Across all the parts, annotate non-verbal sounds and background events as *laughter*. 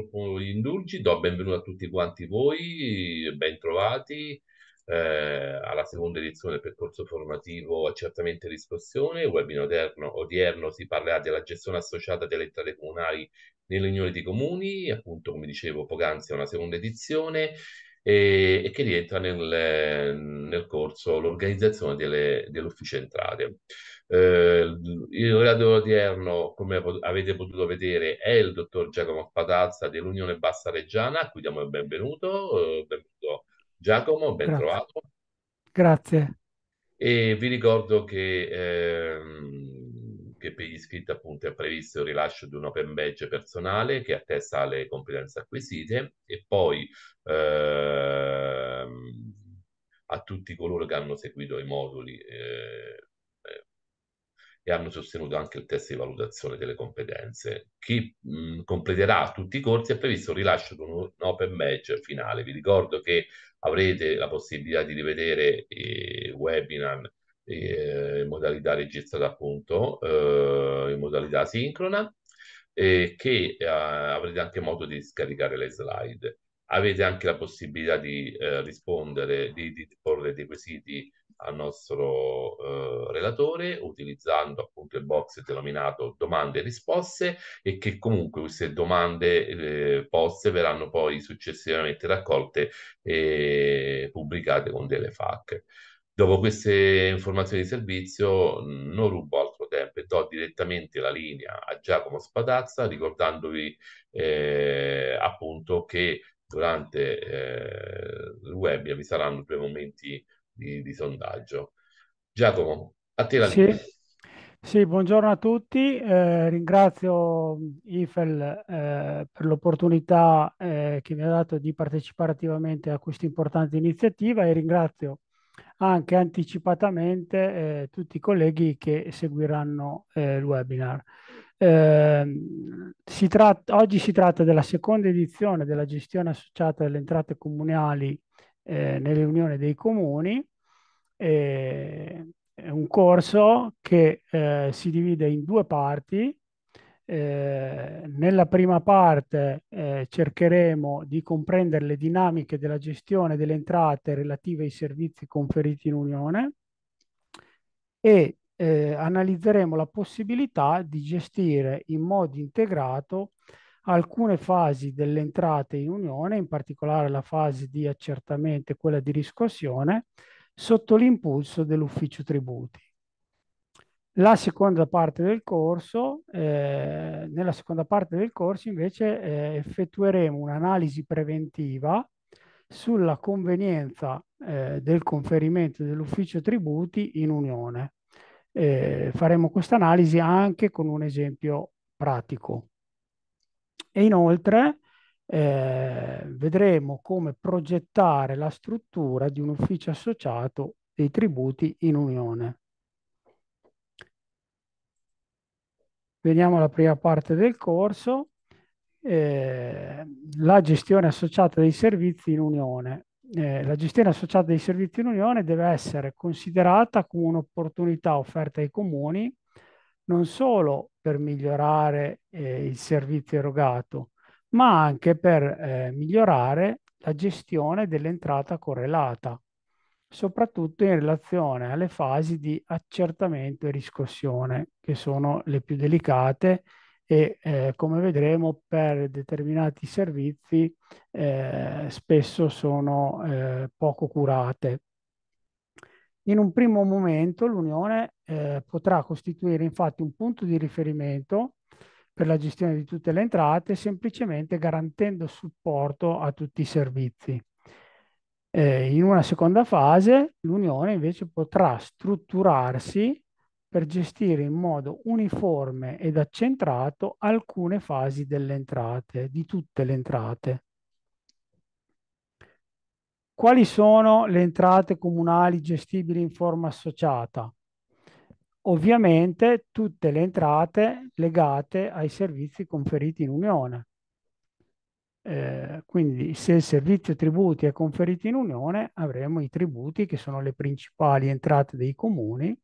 troppo Indurgi, do benvenuto a tutti quanti voi, ben trovati eh, alla seconda edizione del percorso formativo Accertamente Riscossione, webinar odierno, odierno si parlerà della gestione associata delle entrate comunali nelle unioni di comuni, appunto come dicevo poc'anzi è una seconda edizione, e, e che rientra nel, nel corso l'organizzazione delle, dell'ufficio entrate. Eh, il relatore odierno, come avete potuto vedere, è il dottor Giacomo Patazza dell'Unione Bassa Reggiana, a cui diamo il benvenuto. Eh, benvenuto Giacomo, ben Grazie. trovato. Grazie. E vi ricordo che... Eh, che per gli iscritti appunto è previsto il rilascio di un open badge personale che attesta le competenze acquisite e poi ehm, a tutti coloro che hanno seguito i moduli eh, eh e hanno sostenuto anche il test di valutazione delle competenze. Chi mh, completerà tutti i corsi è previsto il rilascio di un open badge finale. Vi ricordo che avrete la possibilità di rivedere eh, i webinar eh, in modalità registrata appunto, eh, in modalità sincrona, eh, che avrete anche modo di scaricare le slide. Avete anche la possibilità di eh, rispondere, di, di porre dei quesiti al nostro eh, relatore utilizzando appunto il box denominato domande e risposte e che comunque queste domande eh, poste verranno poi successivamente raccolte e pubblicate con delle FAQ. Dopo queste informazioni di servizio non rubo altro tempo e do direttamente la linea a Giacomo Spadazza ricordandovi eh, appunto che durante eh, il web vi saranno due momenti di, di sondaggio. Giacomo, a te la sì. linea. Sì, buongiorno a tutti, eh, ringrazio IFEL eh, per l'opportunità eh, che mi ha dato di partecipare attivamente a questa importante iniziativa e ringrazio anche anticipatamente eh, tutti i colleghi che seguiranno eh, il webinar. Eh, si tratta, oggi si tratta della seconda edizione della gestione associata delle entrate comunali eh, nelle unioni dei comuni. è un corso che eh, si divide in due parti eh, nella prima parte eh, cercheremo di comprendere le dinamiche della gestione delle entrate relative ai servizi conferiti in Unione e eh, analizzeremo la possibilità di gestire in modo integrato alcune fasi delle entrate in Unione, in particolare la fase di accertamento e quella di riscossione, sotto l'impulso dell'ufficio tributi. La seconda parte del corso, eh, nella seconda parte del corso invece eh, effettueremo un'analisi preventiva sulla convenienza eh, del conferimento dell'ufficio tributi in Unione. Eh, faremo questa analisi anche con un esempio pratico. E inoltre eh, vedremo come progettare la struttura di un ufficio associato dei tributi in Unione. Veniamo alla prima parte del corso, eh, la gestione associata dei servizi in Unione. Eh, la gestione associata dei servizi in Unione deve essere considerata come un'opportunità offerta ai comuni non solo per migliorare eh, il servizio erogato, ma anche per eh, migliorare la gestione dell'entrata correlata, soprattutto in relazione alle fasi di accertamento e riscossione, che sono le più delicate e eh, come vedremo per determinati servizi eh, spesso sono eh, poco curate. In un primo momento l'Unione eh, potrà costituire infatti un punto di riferimento per la gestione di tutte le entrate semplicemente garantendo supporto a tutti i servizi. Eh, in una seconda fase l'Unione invece potrà strutturarsi per gestire in modo uniforme ed accentrato alcune fasi delle entrate, di tutte le entrate. Quali sono le entrate comunali gestibili in forma associata? Ovviamente tutte le entrate legate ai servizi conferiti in Unione. Eh, quindi se il servizio tributi è conferito in unione avremo i tributi che sono le principali entrate dei comuni,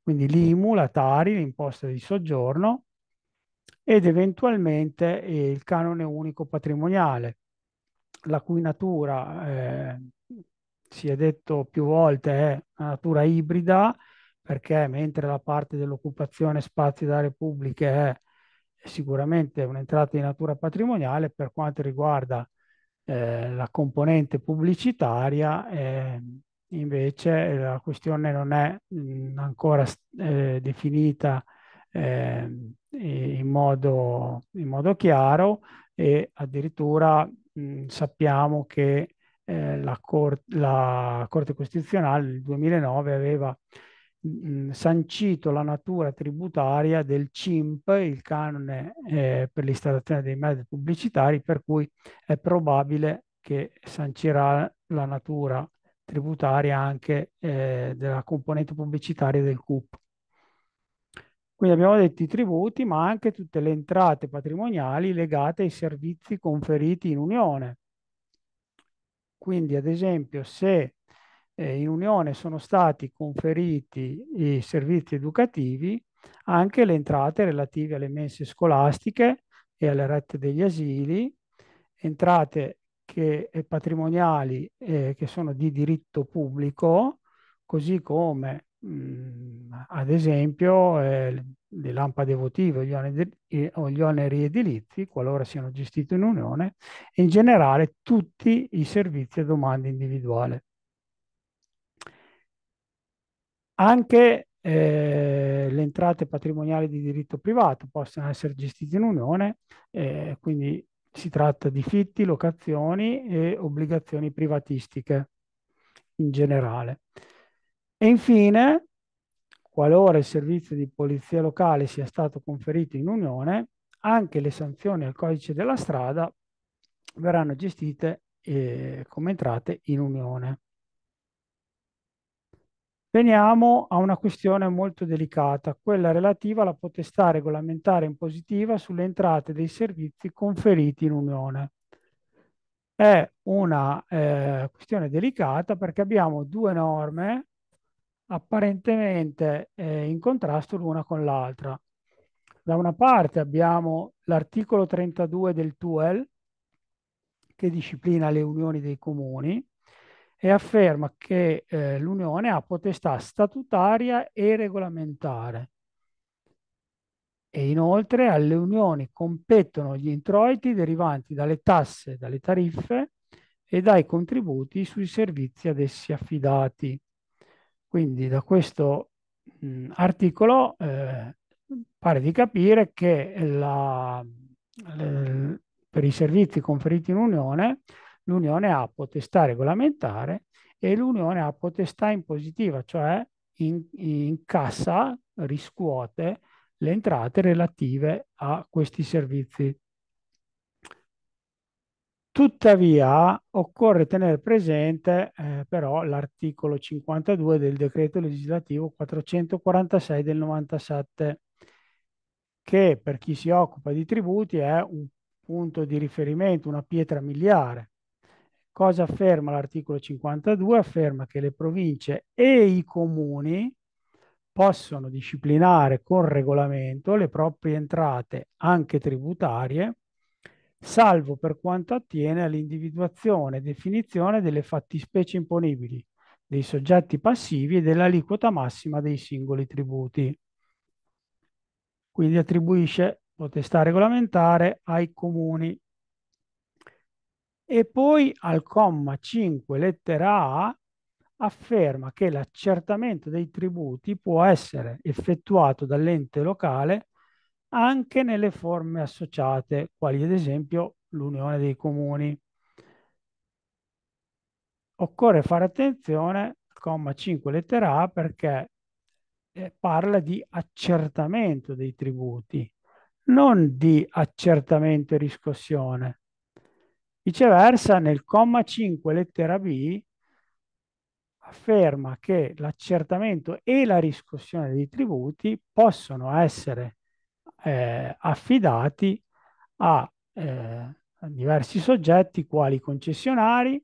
quindi l'IMU, la Tari, l'imposta di soggiorno ed eventualmente eh, il canone unico patrimoniale, la cui natura, eh, si è detto più volte, è una natura ibrida perché mentre la parte dell'occupazione spazi da repubbliche è sicuramente un'entrata di natura patrimoniale per quanto riguarda eh, la componente pubblicitaria. Eh, invece la questione non è mh, mm, ancora eh, definita ehm, in modo, in, modo, chiaro e addirittura mh, mm, sappiamo che eh, la, cor- la Corte Costituzionale nel 2009 aveva sancito la natura tributaria del CIMP, il canone eh, per l'installazione dei mezzi pubblicitari, per cui è probabile che sancirà la natura tributaria anche eh, della componente pubblicitaria del CUP. Quindi abbiamo detto i tributi, ma anche tutte le entrate patrimoniali legate ai servizi conferiti in Unione. Quindi, ad esempio, se eh, in Unione sono stati conferiti i servizi educativi anche le entrate relative alle mense scolastiche e alle rette degli asili, entrate che, eh, patrimoniali eh, che sono di diritto pubblico, così come mh, mm, ad esempio eh, le lampade votive gli oneri, o gli oneri edilizi, qualora siano gestiti in unione, e in generale tutti i servizi a domanda individuale. Anche eh, le entrate patrimoniali di diritto privato possono essere gestite in unione, eh, quindi si tratta di fitti, locazioni e obbligazioni privatistiche in generale. E infine, qualora il servizio di polizia locale sia stato conferito in unione, anche le sanzioni al codice della strada verranno gestite eh, come entrate in unione. Veniamo a una questione molto delicata, quella relativa alla potestà regolamentare impositiva sulle entrate dei servizi conferiti in Unione. È una eh, questione delicata perché abbiamo due norme apparentemente eh, in contrasto l'una con l'altra. Da una parte abbiamo l'articolo 32 del TUEL che disciplina le unioni dei comuni e afferma che eh, l'Unione ha potestà statutaria e regolamentare. E inoltre alle unioni competono gli introiti derivanti dalle tasse, dalle tariffe e dai contributi sui servizi ad essi affidati. Quindi da questo mh, mm, articolo eh, pare di capire che la, le, per i servizi conferiti in Unione l'Unione ha potestà regolamentare e l'Unione ha potestà impositiva, cioè incassa, in riscuote le entrate relative a questi servizi. Tuttavia occorre tenere presente eh, però l'articolo 52 del decreto legislativo 446 del 97 che per chi si occupa di tributi è un punto di riferimento, una pietra miliare Cosa afferma l'articolo 52? Afferma che le province e i comuni possono disciplinare con regolamento le proprie entrate, anche tributarie, salvo per quanto attiene all'individuazione e definizione delle fattispecie imponibili, dei soggetti passivi e dell'aliquota massima dei singoli tributi. Quindi attribuisce potestà regolamentare ai comuni e poi al comma 5 lettera A afferma che l'accertamento dei tributi può essere effettuato dall'ente locale anche nelle forme associate, quali ad esempio l'unione dei comuni. Occorre fare attenzione al comma 5 lettera A perché eh, parla di accertamento dei tributi, non di accertamento e riscossione Viceversa, nel comma 5, lettera B, afferma che l'accertamento e la riscossione dei tributi possono essere eh, affidati a, eh, diversi soggetti quali concessionari,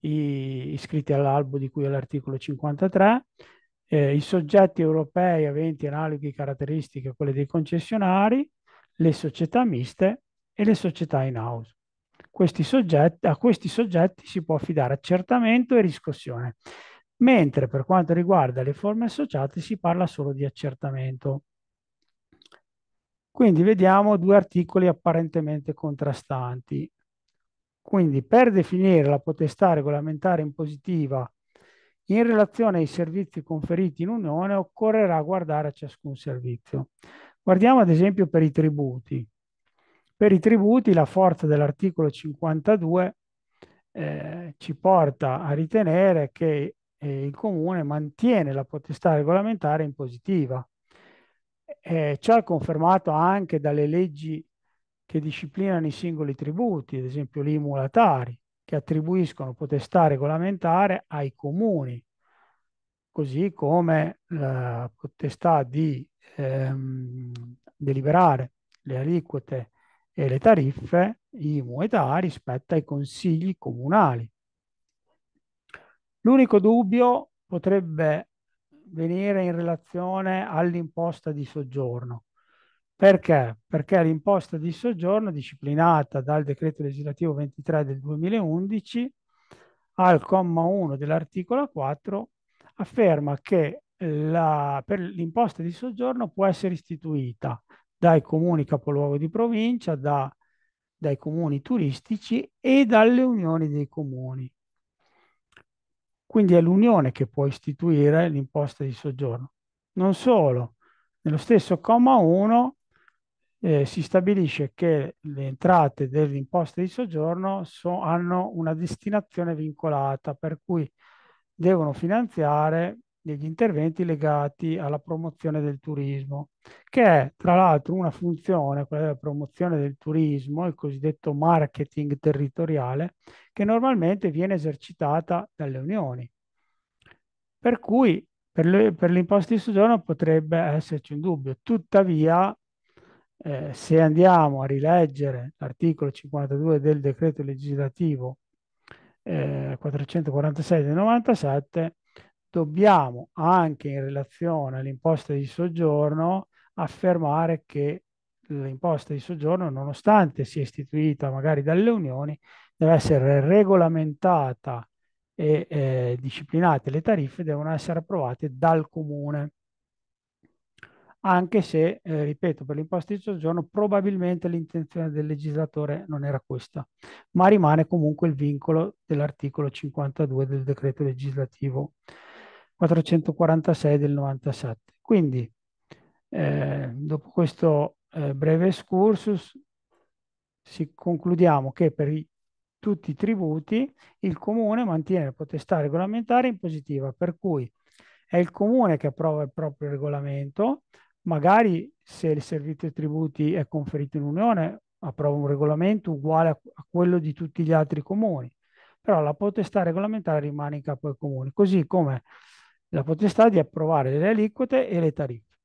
i, iscritti all'albo di cui è l'articolo 53, eh, i soggetti europei aventi analoghe caratteristiche a quelle dei concessionari, le società miste e le società in house questi soggetti, a questi soggetti si può affidare accertamento e riscossione, mentre per quanto riguarda le forme associate si parla solo di accertamento. Quindi vediamo due articoli apparentemente contrastanti. Quindi per definire la potestà regolamentare impositiva in relazione ai servizi conferiti in Unione occorrerà guardare a ciascun servizio. Guardiamo ad esempio per i tributi. Per i tributi la forza dell'articolo 52 eh, ci porta a ritenere che eh, il Comune mantiene la potestà regolamentare in positiva. Eh, ciò è confermato anche dalle leggi che disciplinano i singoli tributi, ad esempio l'IMU Latari, che attribuiscono potestà regolamentare ai comuni, così come la potestà di ehm, deliberare le aliquote e le tariffe IMU ed ARI spetta ai consigli comunali. L'unico dubbio potrebbe venire in relazione all'imposta di soggiorno. Perché? Perché l'imposta di soggiorno disciplinata dal decreto legislativo 23 del 2011 al comma 1 dell'articolo 4 afferma che la, per l'imposta di soggiorno può essere istituita dai comuni capoluogo di provincia, da, dai comuni turistici e dalle unioni dei comuni. Quindi è l'unione che può istituire l'imposta di soggiorno. Non solo, nello stesso comma 1 eh, si stabilisce che le entrate dell'imposta di soggiorno so, hanno una destinazione vincolata, per cui devono finanziare degli interventi legati alla promozione del turismo, che è tra l'altro una funzione, quella della promozione del turismo, il cosiddetto marketing territoriale, che normalmente viene esercitata dalle unioni. Per cui per, le, per l'imposta di soggiorno potrebbe esserci un dubbio. Tuttavia, eh, se andiamo a rileggere l'articolo 52 del decreto legislativo eh, 446 del 97, dobbiamo anche in relazione all'imposta di soggiorno affermare che l'imposta di soggiorno, nonostante sia istituita magari dalle unioni, deve essere regolamentata e eh, disciplinate le tariffe devono essere approvate dal comune. Anche se, eh, ripeto, per l'imposta di soggiorno probabilmente l'intenzione del legislatore non era questa, ma rimane comunque il vincolo dell'articolo 52 del decreto legislativo 446 del 97. Quindi, eh, dopo questo eh, breve excursus, si concludiamo che per i, tutti i tributi il Comune mantiene la potestà regolamentare in positiva, per cui è il Comune che approva il proprio regolamento, magari se il servizio dei tributi è conferito in Unione approva un regolamento uguale a, a quello di tutti gli altri comuni, però la potestà regolamentare rimane in capo ai comuni, così come la potestà di approvare le aliquote e le tariffe.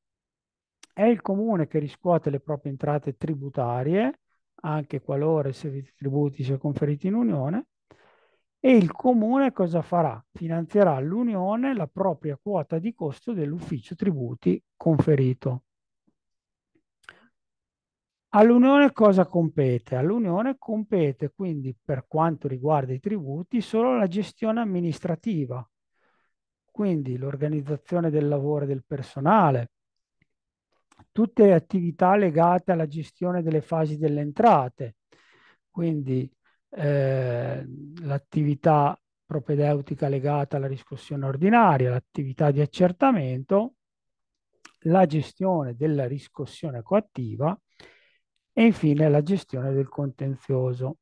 È il comune che riscuote le proprie entrate tributarie, anche qualora i servizi tributi siano conferiti in unione, e il comune cosa farà? Finanzierà all'unione la propria quota di costo dell'ufficio tributi conferito. All'Unione cosa compete? All'Unione compete quindi per quanto riguarda i tributi solo la gestione amministrativa quindi l'organizzazione del lavoro e del personale, tutte le attività legate alla gestione delle fasi delle entrate, quindi eh, l'attività propedeutica legata alla riscossione ordinaria, l'attività di accertamento, la gestione della riscossione coattiva e infine la gestione del contenzioso.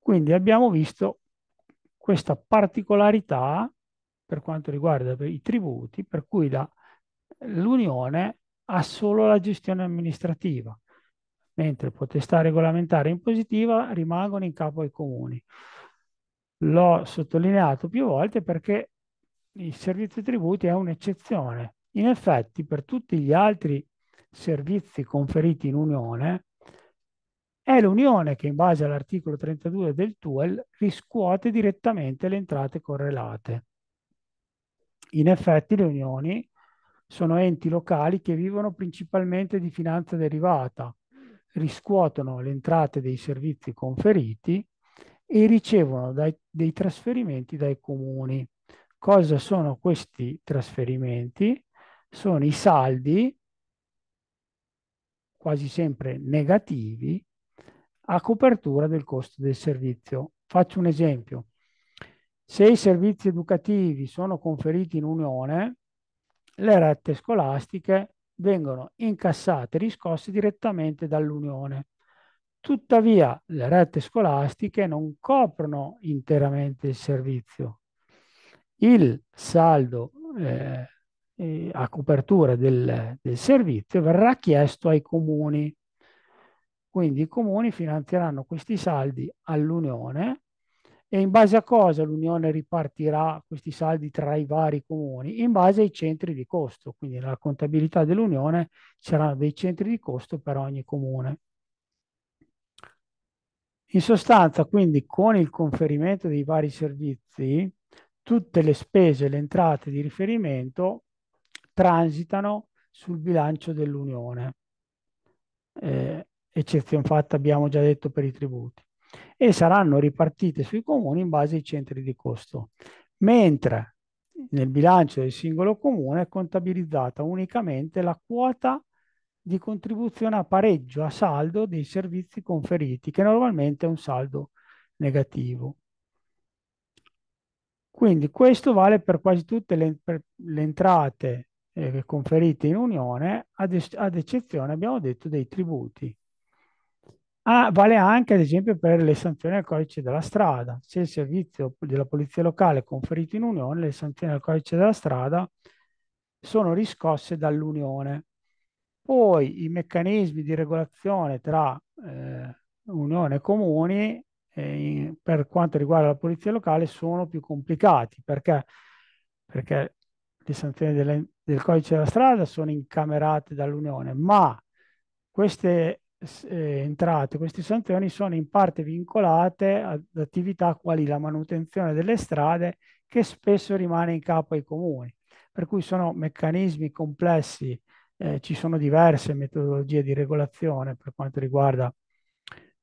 Quindi abbiamo visto questa particolarità per quanto riguarda i tributi, per cui l'Unione ha solo la gestione amministrativa, mentre potestà regolamentare e impositiva rimangono in capo ai comuni. L'ho sottolineato più volte perché il servizio tributi è un'eccezione. In effetti, per tutti gli altri servizi conferiti in Unione, è l'Unione che in base all'articolo 32 del TUEL riscuote direttamente le entrate correlate. In effetti le unioni sono enti locali che vivono principalmente di finanza derivata, riscuotono le entrate dei servizi conferiti e ricevono dai, dei trasferimenti dai comuni. Cosa sono questi trasferimenti? Sono i saldi, quasi sempre negativi, a copertura del costo del servizio. Faccio un esempio. Se i servizi educativi sono conferiti in unione, le rette scolastiche vengono incassate e riscosse direttamente dall'unione. Tuttavia le rette scolastiche non coprono interamente il servizio. Il saldo eh, eh a copertura del, del servizio verrà chiesto ai comuni. Quindi i comuni finanzieranno questi saldi all'Unione e in base a cosa l'Unione ripartirà questi saldi tra i vari comuni? In base ai centri di costo, quindi nella contabilità dell'Unione ci saranno dei centri di costo per ogni comune. In sostanza, quindi, con il conferimento dei vari servizi, tutte le spese e le entrate di riferimento transitano sul bilancio dell'Unione. Eh, eccezione fatta, abbiamo già detto, per i tributi e saranno ripartite sui comuni in base ai centri di costo, mentre nel bilancio del singolo comune è contabilizzata unicamente la quota di contribuzione a pareggio, a saldo dei servizi conferiti, che normalmente è un saldo negativo. Quindi questo vale per quasi tutte le, le entrate eh, conferite in Unione, ad, ad eccezione, abbiamo detto, dei tributi. Ah, vale anche, ad esempio, per le sanzioni al codice della strada. Se il servizio della polizia locale è conferito in unione, le sanzioni al codice della strada sono riscosse dall'unione. Poi i meccanismi di regolazione tra eh, unione e comuni eh, per quanto riguarda la polizia locale sono più complicati perché, perché le sanzioni delle, del codice della strada sono incamerate dall'unione, ma queste eh, entrate, queste sanzioni sono in parte vincolate ad attività quali la manutenzione delle strade che spesso rimane in capo ai comuni, per cui sono meccanismi complessi, eh, ci sono diverse metodologie di regolazione per quanto riguarda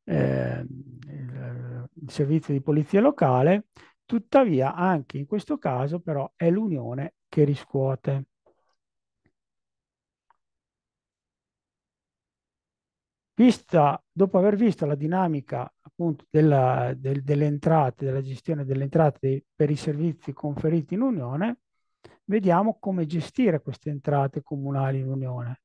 eh, il, il servizio di polizia locale, tuttavia anche in questo caso però è l'Unione che riscuote. Vista, dopo aver visto la dinamica appunto della, del, delle entrate, della gestione delle entrate per i servizi conferiti in Unione, vediamo come gestire queste entrate comunali in Unione.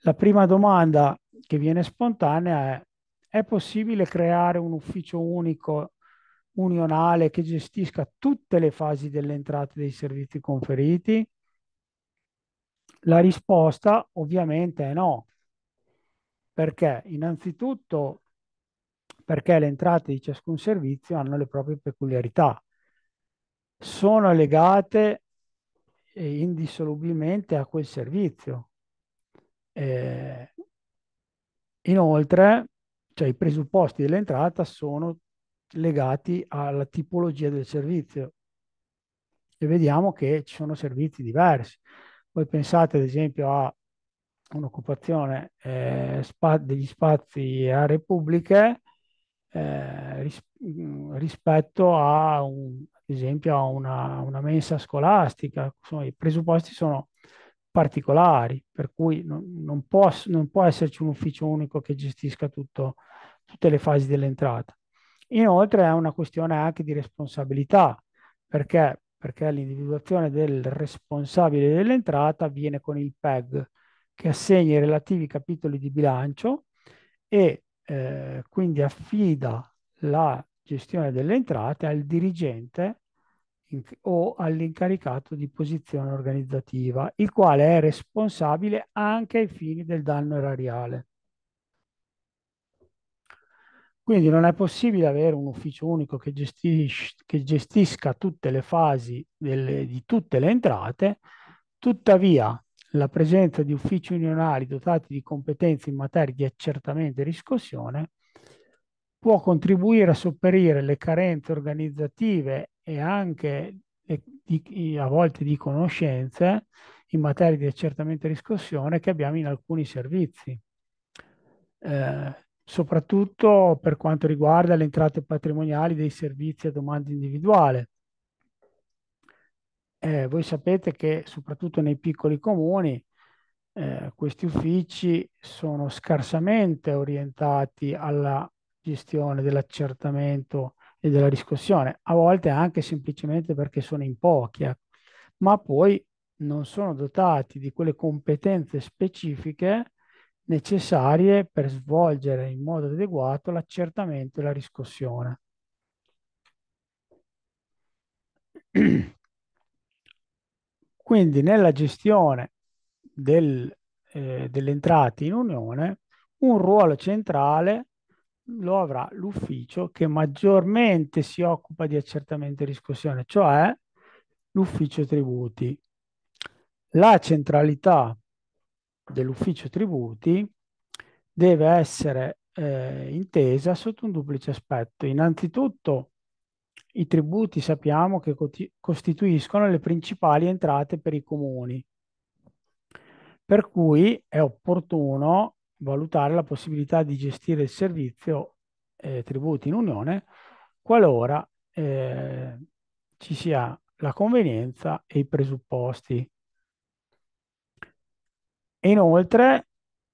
La prima domanda che viene spontanea è, è possibile creare un ufficio unico unionale che gestisca tutte le fasi delle entrate dei servizi conferiti? La risposta ovviamente è no, perché? Innanzitutto perché le entrate di ciascun servizio hanno le proprie peculiarità. Sono legate eh, indissolubilmente a quel servizio. Eh, inoltre, cioè, i presupposti dell'entrata sono legati alla tipologia del servizio e vediamo che ci sono servizi diversi. Voi pensate ad esempio a un'occupazione eh, spa degli spazi e aree pubbliche eh, ris rispetto a, un, ad esempio, a una, una mensa scolastica. Insomma, I presupposti sono particolari, per cui non, non, può, non può esserci un ufficio unico che gestisca tutto, tutte le fasi dell'entrata. Inoltre è una questione anche di responsabilità, perché, perché l'individuazione del responsabile dell'entrata avviene con il PEG, che assegna i relativi capitoli di bilancio e eh, quindi affida la gestione delle entrate al dirigente in, o all'incaricato di posizione organizzativa, il quale è responsabile anche ai fini del danno erariale. Quindi non è possibile avere un ufficio unico che, gestis che gestisca tutte le fasi delle, di tutte le entrate, tuttavia la presenza di uffici unionali dotati di competenze in materia di accertamento e riscossione può contribuire a sopperire le carenze organizzative e anche di, a volte di conoscenze in materia di accertamento e riscossione che abbiamo in alcuni servizi, eh, soprattutto per quanto riguarda le entrate patrimoniali dei servizi a domanda individuale eh, voi sapete che soprattutto nei piccoli comuni eh, questi uffici sono scarsamente orientati alla gestione dell'accertamento e della riscossione, a volte anche semplicemente perché sono in pochi, ecco. ma poi non sono dotati di quelle competenze specifiche necessarie per svolgere in modo adeguato l'accertamento e la riscossione. *clears throat* Quindi nella gestione del, eh, delle entrate in Unione un ruolo centrale lo avrà l'ufficio che maggiormente si occupa di accertamento e riscossione, cioè l'ufficio tributi. La centralità dell'ufficio tributi deve essere eh, intesa sotto un duplice aspetto. Innanzitutto i tributi sappiamo che costituiscono le principali entrate per i comuni, per cui è opportuno valutare la possibilità di gestire il servizio eh, tributi in unione qualora eh, ci sia la convenienza e i presupposti. E inoltre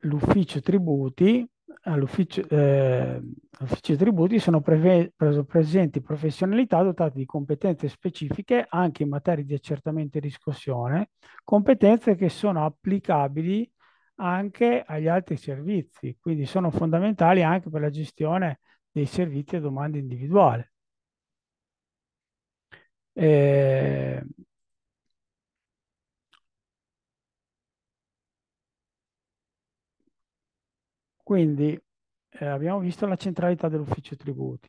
l'ufficio tributi all'ufficio, eh, all'ufficio tributi sono preve, presenti professionalità dotate di competenze specifiche anche in materia di accertamento e riscossione, competenze che sono applicabili anche agli altri servizi, quindi sono fondamentali anche per la gestione dei servizi a domanda individuale. Eh, Quindi eh, abbiamo visto la centralità dell'ufficio tributi.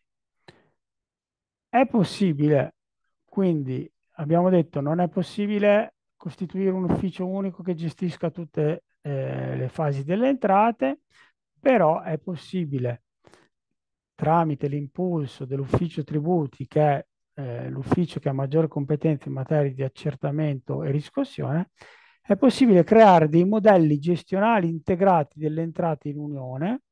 È possibile, quindi abbiamo detto non è possibile costituire un ufficio unico che gestisca tutte eh, le fasi delle entrate, però è possibile tramite l'impulso dell'ufficio tributi che è eh, l'ufficio che ha maggiore competenza in materia di accertamento e riscossione, è possibile creare dei modelli gestionali integrati delle entrate in Unione,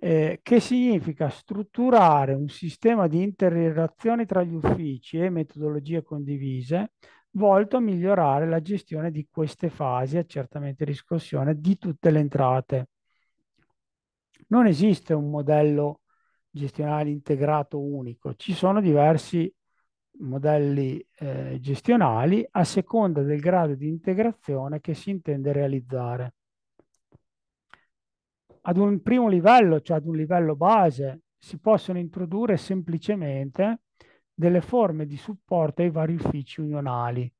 eh, che significa strutturare un sistema di interrelazioni tra gli uffici e metodologie condivise volto a migliorare la gestione di queste fasi, accertamento e riscossione di tutte le entrate. Non esiste un modello gestionale integrato unico, ci sono diversi modelli eh, gestionali a seconda del grado di integrazione che si intende realizzare. Ad un primo livello, cioè ad un livello base, si possono introdurre semplicemente delle forme di supporto ai vari uffici unionali,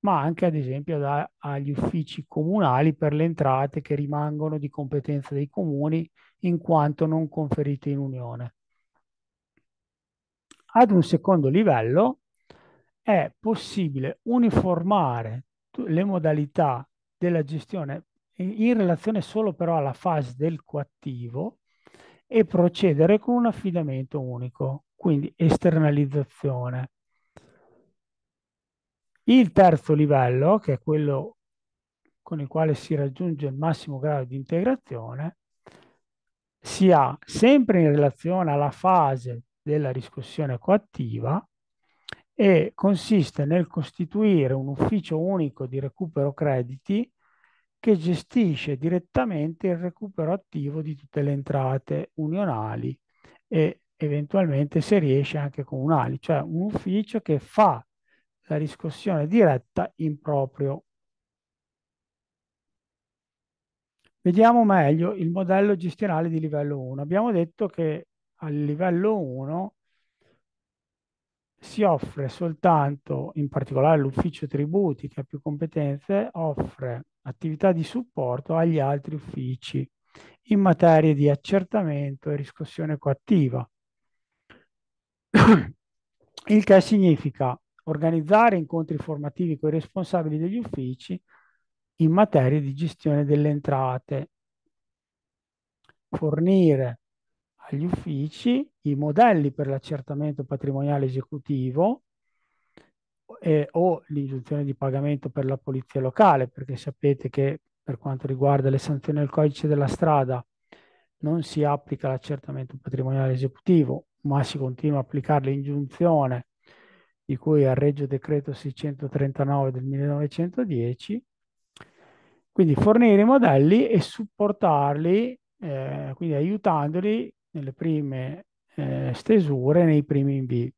ma anche ad esempio da, agli uffici comunali per le entrate che rimangono di competenza dei comuni in quanto non conferite in unione. Ad un secondo livello è possibile uniformare le modalità della gestione in relazione solo però alla fase del coattivo e procedere con un affidamento unico, quindi esternalizzazione. Il terzo livello, che è quello con il quale si raggiunge il massimo grado di integrazione, si ha sempre in relazione alla fase della riscossione coattiva e consiste nel costituire un ufficio unico di recupero crediti che gestisce direttamente il recupero attivo di tutte le entrate unionali e eventualmente se riesce anche comunali, cioè un ufficio che fa la riscossione diretta in proprio. Vediamo meglio il modello gestionale di livello 1. Abbiamo detto che al livello 1 si offre soltanto, in particolare l'ufficio tributi che ha più competenze, offre attività di supporto agli altri uffici in materia di accertamento e riscossione coattiva. *clears throat* Il che significa organizzare incontri formativi con i responsabili degli uffici in materia di gestione delle entrate, fornire agli uffici i modelli per l'accertamento patrimoniale esecutivo e, o l'ingiunzione di pagamento per la polizia locale, perché sapete che per quanto riguarda le sanzioni del codice della strada non si applica l'accertamento patrimoniale esecutivo, ma si continua a applicare l'ingiunzione di cui al Regio Decreto 639 del 1910. Quindi fornire i modelli e supportarli, eh, quindi aiutandoli nelle prime eh, stesure, nei primi invii.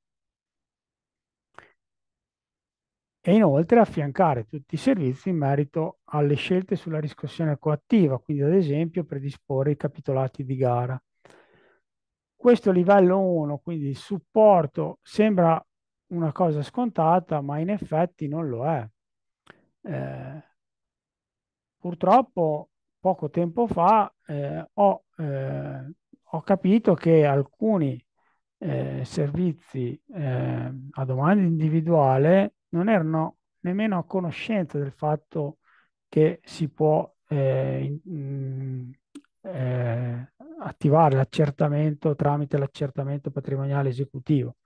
E inoltre affiancare tutti i servizi in merito alle scelte sulla riscossione coattiva, quindi ad esempio predisporre i capitolati di gara. Questo livello 1, quindi il supporto, sembra una cosa scontata, ma in effetti non lo è. Eh, purtroppo poco tempo fa eh, ho eh, ho capito che alcuni eh, servizi eh, a domanda individuale non erano nemmeno a conoscenza del fatto che si può eh, in, mm, eh, attivare l'accertamento tramite l'accertamento patrimoniale esecutivo.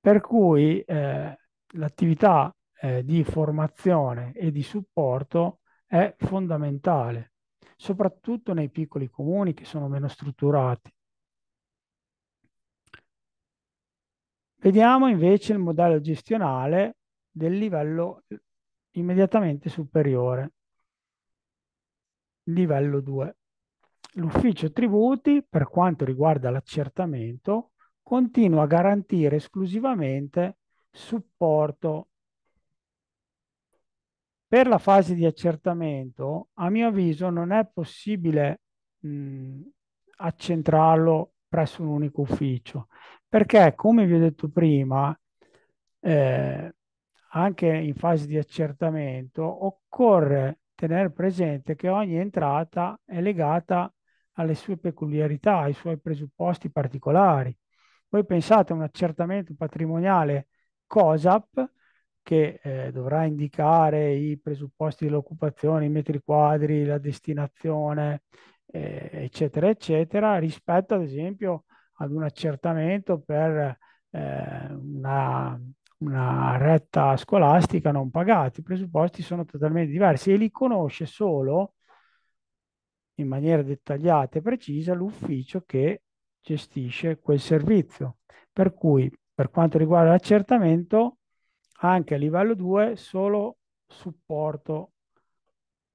Per cui eh, l'attività eh, di formazione e di supporto è fondamentale soprattutto nei piccoli comuni che sono meno strutturati. Vediamo invece il modello gestionale del livello immediatamente superiore, livello 2. L'ufficio tributi, per quanto riguarda l'accertamento, continua a garantire esclusivamente supporto per la fase di accertamento, a mio avviso, non è possibile mh, accentrarlo presso un unico ufficio, perché, come vi ho detto prima, eh, anche in fase di accertamento occorre tenere presente che ogni entrata è legata alle sue peculiarità, ai suoi presupposti particolari. Voi pensate a un accertamento patrimoniale COSAP, che eh, dovrà indicare i presupposti dell'occupazione, i metri quadri, la destinazione, eh, eccetera, eccetera, rispetto ad esempio ad un accertamento per eh, una, una retta scolastica non pagata. I presupposti sono totalmente diversi e li conosce solo in maniera dettagliata e precisa l'ufficio che gestisce quel servizio. Per cui, per quanto riguarda l'accertamento, anche a livello 2 solo supporto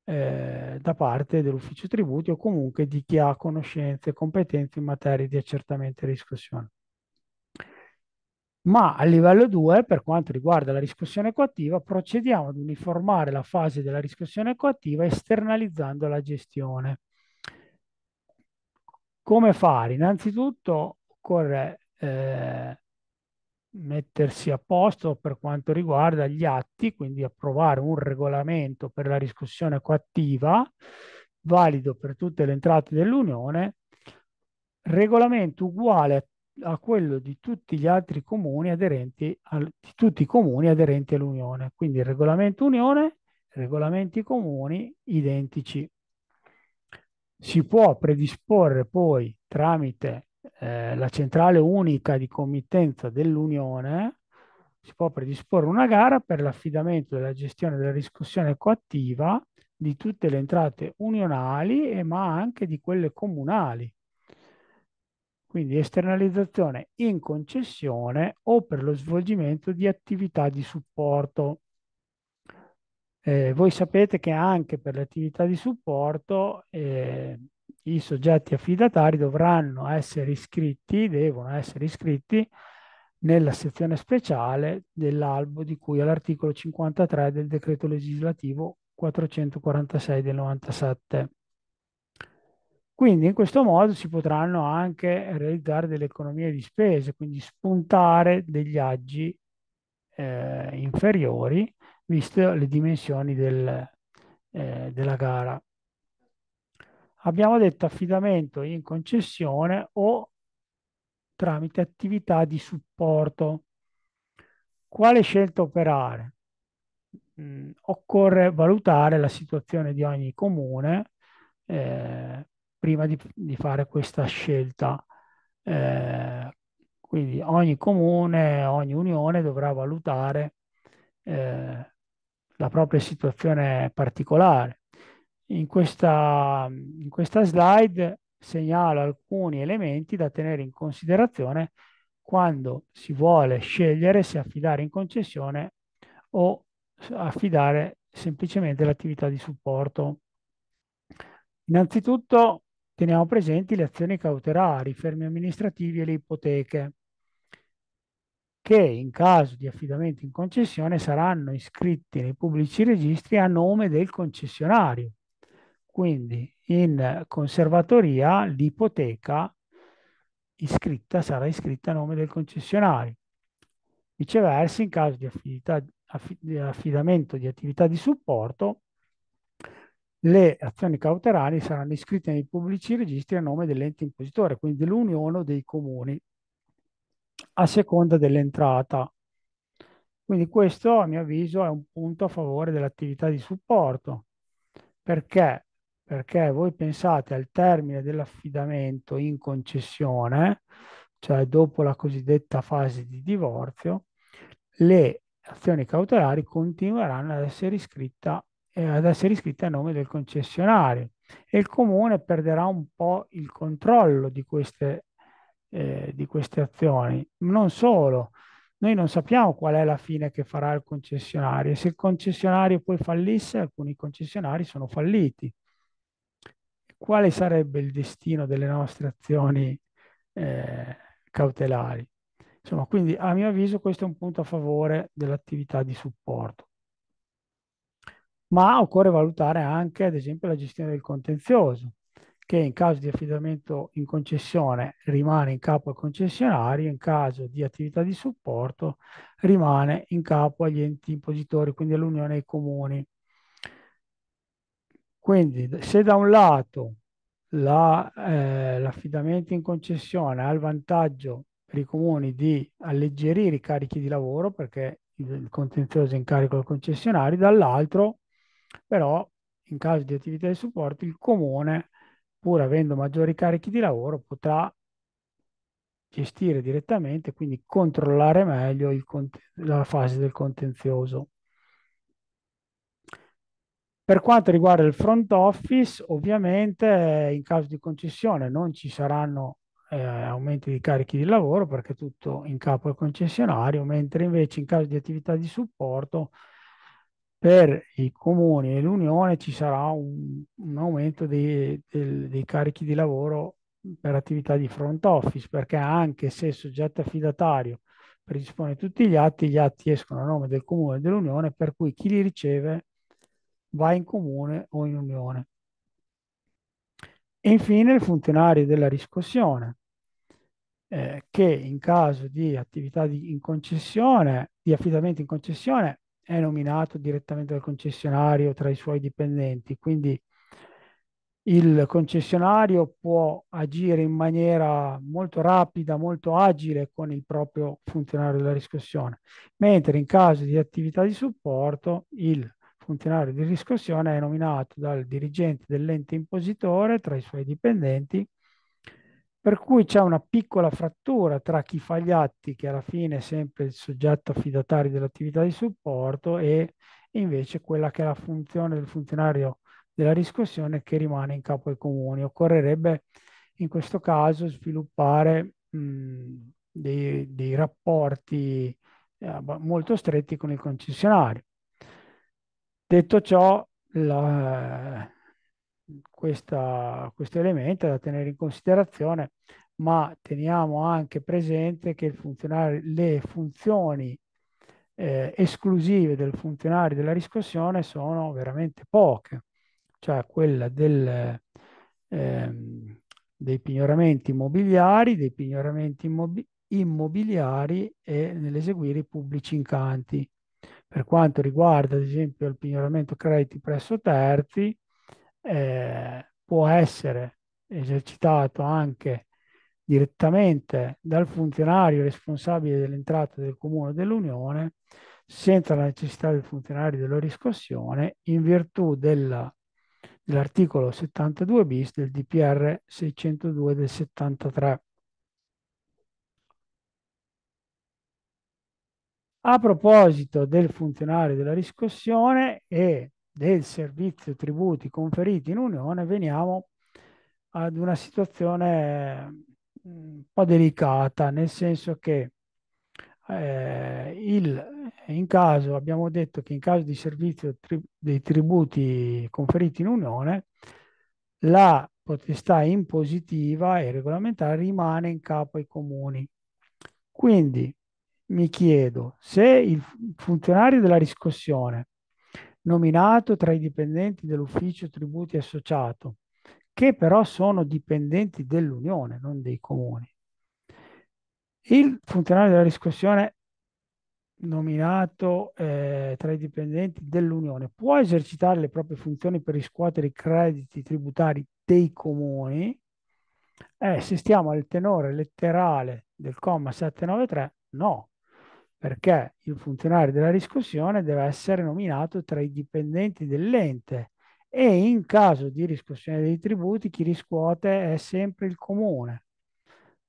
eh, da parte dell'ufficio tributi o comunque di chi ha conoscenze e competenze in materia di accertamento e riscossione. Ma a livello 2, per quanto riguarda la riscossione coattiva, procediamo ad uniformare la fase della riscossione coattiva esternalizzando la gestione. Come fare? Innanzitutto occorre eh, mettersi a posto per quanto riguarda gli atti, quindi approvare un regolamento per la riscossione coattiva valido per tutte le entrate dell'Unione, regolamento uguale a a quello di tutti gli altri comuni aderenti al, di tutti i comuni aderenti all'Unione. Quindi regolamento Unione, regolamenti comuni identici. Si può predisporre poi tramite eh, la centrale unica di committenza dell'Unione si può predisporre una gara per l'affidamento della gestione della riscossione coattiva di tutte le entrate unionali e ma anche di quelle comunali. Quindi esternalizzazione in concessione o per lo svolgimento di attività di supporto. Eh, voi sapete che anche per le attività di supporto eh, i soggetti affidatari dovranno essere iscritti, devono essere iscritti nella sezione speciale dell'albo di cui all'articolo 53 del decreto legislativo 446 del 97. Quindi in questo modo si potranno anche realizzare delle economie di spese, quindi spuntare degli aggi eh, inferiori, viste le dimensioni del, eh, della gara. Abbiamo detto affidamento in concessione o tramite attività di supporto. Quale scelta operare? Mm, occorre valutare la situazione di ogni comune eh, prima di, di, fare questa scelta. Eh, quindi ogni comune, ogni unione dovrà valutare eh, la propria situazione particolare in questa, in questa slide segnalo alcuni elementi da tenere in considerazione quando si vuole scegliere se affidare in concessione o affidare semplicemente l'attività di supporto. Innanzitutto teniamo presenti le azioni cautelari, i fermi amministrativi e le ipoteche, che in caso di affidamento in concessione saranno iscritti nei pubblici registri a nome del concessionario. Quindi in conservatoria l'ipoteca iscritta sarà iscritta a nome del concessionario. Viceversa, in caso di, affidità, di affidamento di attività di supporto, le azioni cautelari saranno iscritte nei pubblici registri a nome dell'ente impositore, quindi dell'unione o dei comuni, a seconda dell'entrata. Quindi questo, a mio avviso, è un punto a favore dell'attività di supporto, perché perché voi pensate al termine dell'affidamento in concessione, cioè dopo la cosiddetta fase di divorzio, le azioni cautelari continueranno ad essere eh, iscritte eh, a nome del concessionario e il comune perderà un po' il controllo di queste, eh, di queste azioni. Non solo, noi non sappiamo qual è la fine che farà il concessionario. Se il concessionario poi fallisse, alcuni concessionari sono falliti quale sarebbe il destino delle nostre azioni eh, cautelari. Insomma, quindi a mio avviso questo è un punto a favore dell'attività di supporto. Ma occorre valutare anche, ad esempio, la gestione del contenzioso, che in caso di affidamento in concessione rimane in capo al concessionario, in caso di attività di supporto rimane in capo agli enti impositori, quindi all'Unione e ai Comuni quindi se da un lato l'affidamento la, eh, in concessione ha il vantaggio per i comuni di alleggerire i carichi di lavoro perché il contenzioso è in carico al concessionario, dall'altro però in caso di attività di supporto il comune pur avendo maggiori carichi di lavoro potrà gestire direttamente, quindi controllare meglio la fase del contenzioso. Per quanto riguarda il front office, ovviamente in caso di concessione non ci saranno eh, aumenti di carichi di lavoro perché tutto in capo al concessionario, mentre invece in caso di attività di supporto per i comuni e l'Unione ci sarà un, un aumento dei, del, dei carichi di lavoro per attività di front office, perché anche se il soggetto affidatario predispone tutti gli atti, gli atti escono a nome del comune e dell'Unione, per cui chi li riceve va in comune o in unione. E infine il funzionario della riscossione, eh, che in caso di attività di, in concessione, di affidamento in concessione, è nominato direttamente dal concessionario tra i suoi dipendenti. Quindi il concessionario può agire in maniera molto rapida, molto agile con il proprio funzionario della riscossione, mentre in caso di attività di supporto il funzionario di riscossione è nominato dal dirigente dell'ente impositore tra i suoi dipendenti, per cui c'è una piccola frattura tra chi fa gli atti, che alla fine è sempre il soggetto affidatario dell'attività di supporto, e invece quella che è la funzione del funzionario della riscossione che rimane in capo ai comuni. Occorrerebbe in questo caso sviluppare mh, dei, dei, rapporti eh, molto stretti con il concessionario Detto ciò, la, questa, questo elemento è da tenere in considerazione, ma teniamo anche presente che le funzioni eh, esclusive del funzionario della riscossione sono veramente poche, cioè quella del, ehm, dei pignoramenti immobiliari, dei pignoramenti immobiliari e nell'eseguire i pubblici incanti per quanto riguarda ad esempio il pignoramento crediti presso terzi, eh, può essere esercitato anche direttamente dal funzionario responsabile dell'entrata del Comune dell'Unione, senza la necessità del funzionario della riscossione, in virtù dell'articolo 72 bis del DPR 602 del 73. A proposito del funzionario della riscossione e del servizio tributi conferiti in Unione, veniamo ad una situazione mm, un po' delicata, nel senso che eh, il, in caso, abbiamo detto che in caso di servizio tri, dei tributi conferiti in Unione, la potestà impositiva e regolamentare rimane in capo ai comuni. Quindi mi chiedo se il funzionario della riscossione nominato tra i dipendenti dell'ufficio tributi associato, che però sono dipendenti dell'Unione, non dei comuni. Il funzionario della riscossione nominato eh, tra i dipendenti dell'Unione può esercitare le proprie funzioni per riscuotere i crediti tributari dei comuni, eh, se stiamo al tenore letterale del comma 793, no perché il funzionario della riscossione deve essere nominato tra i dipendenti dell'ente e in caso di riscossione dei tributi chi riscuote è sempre il comune.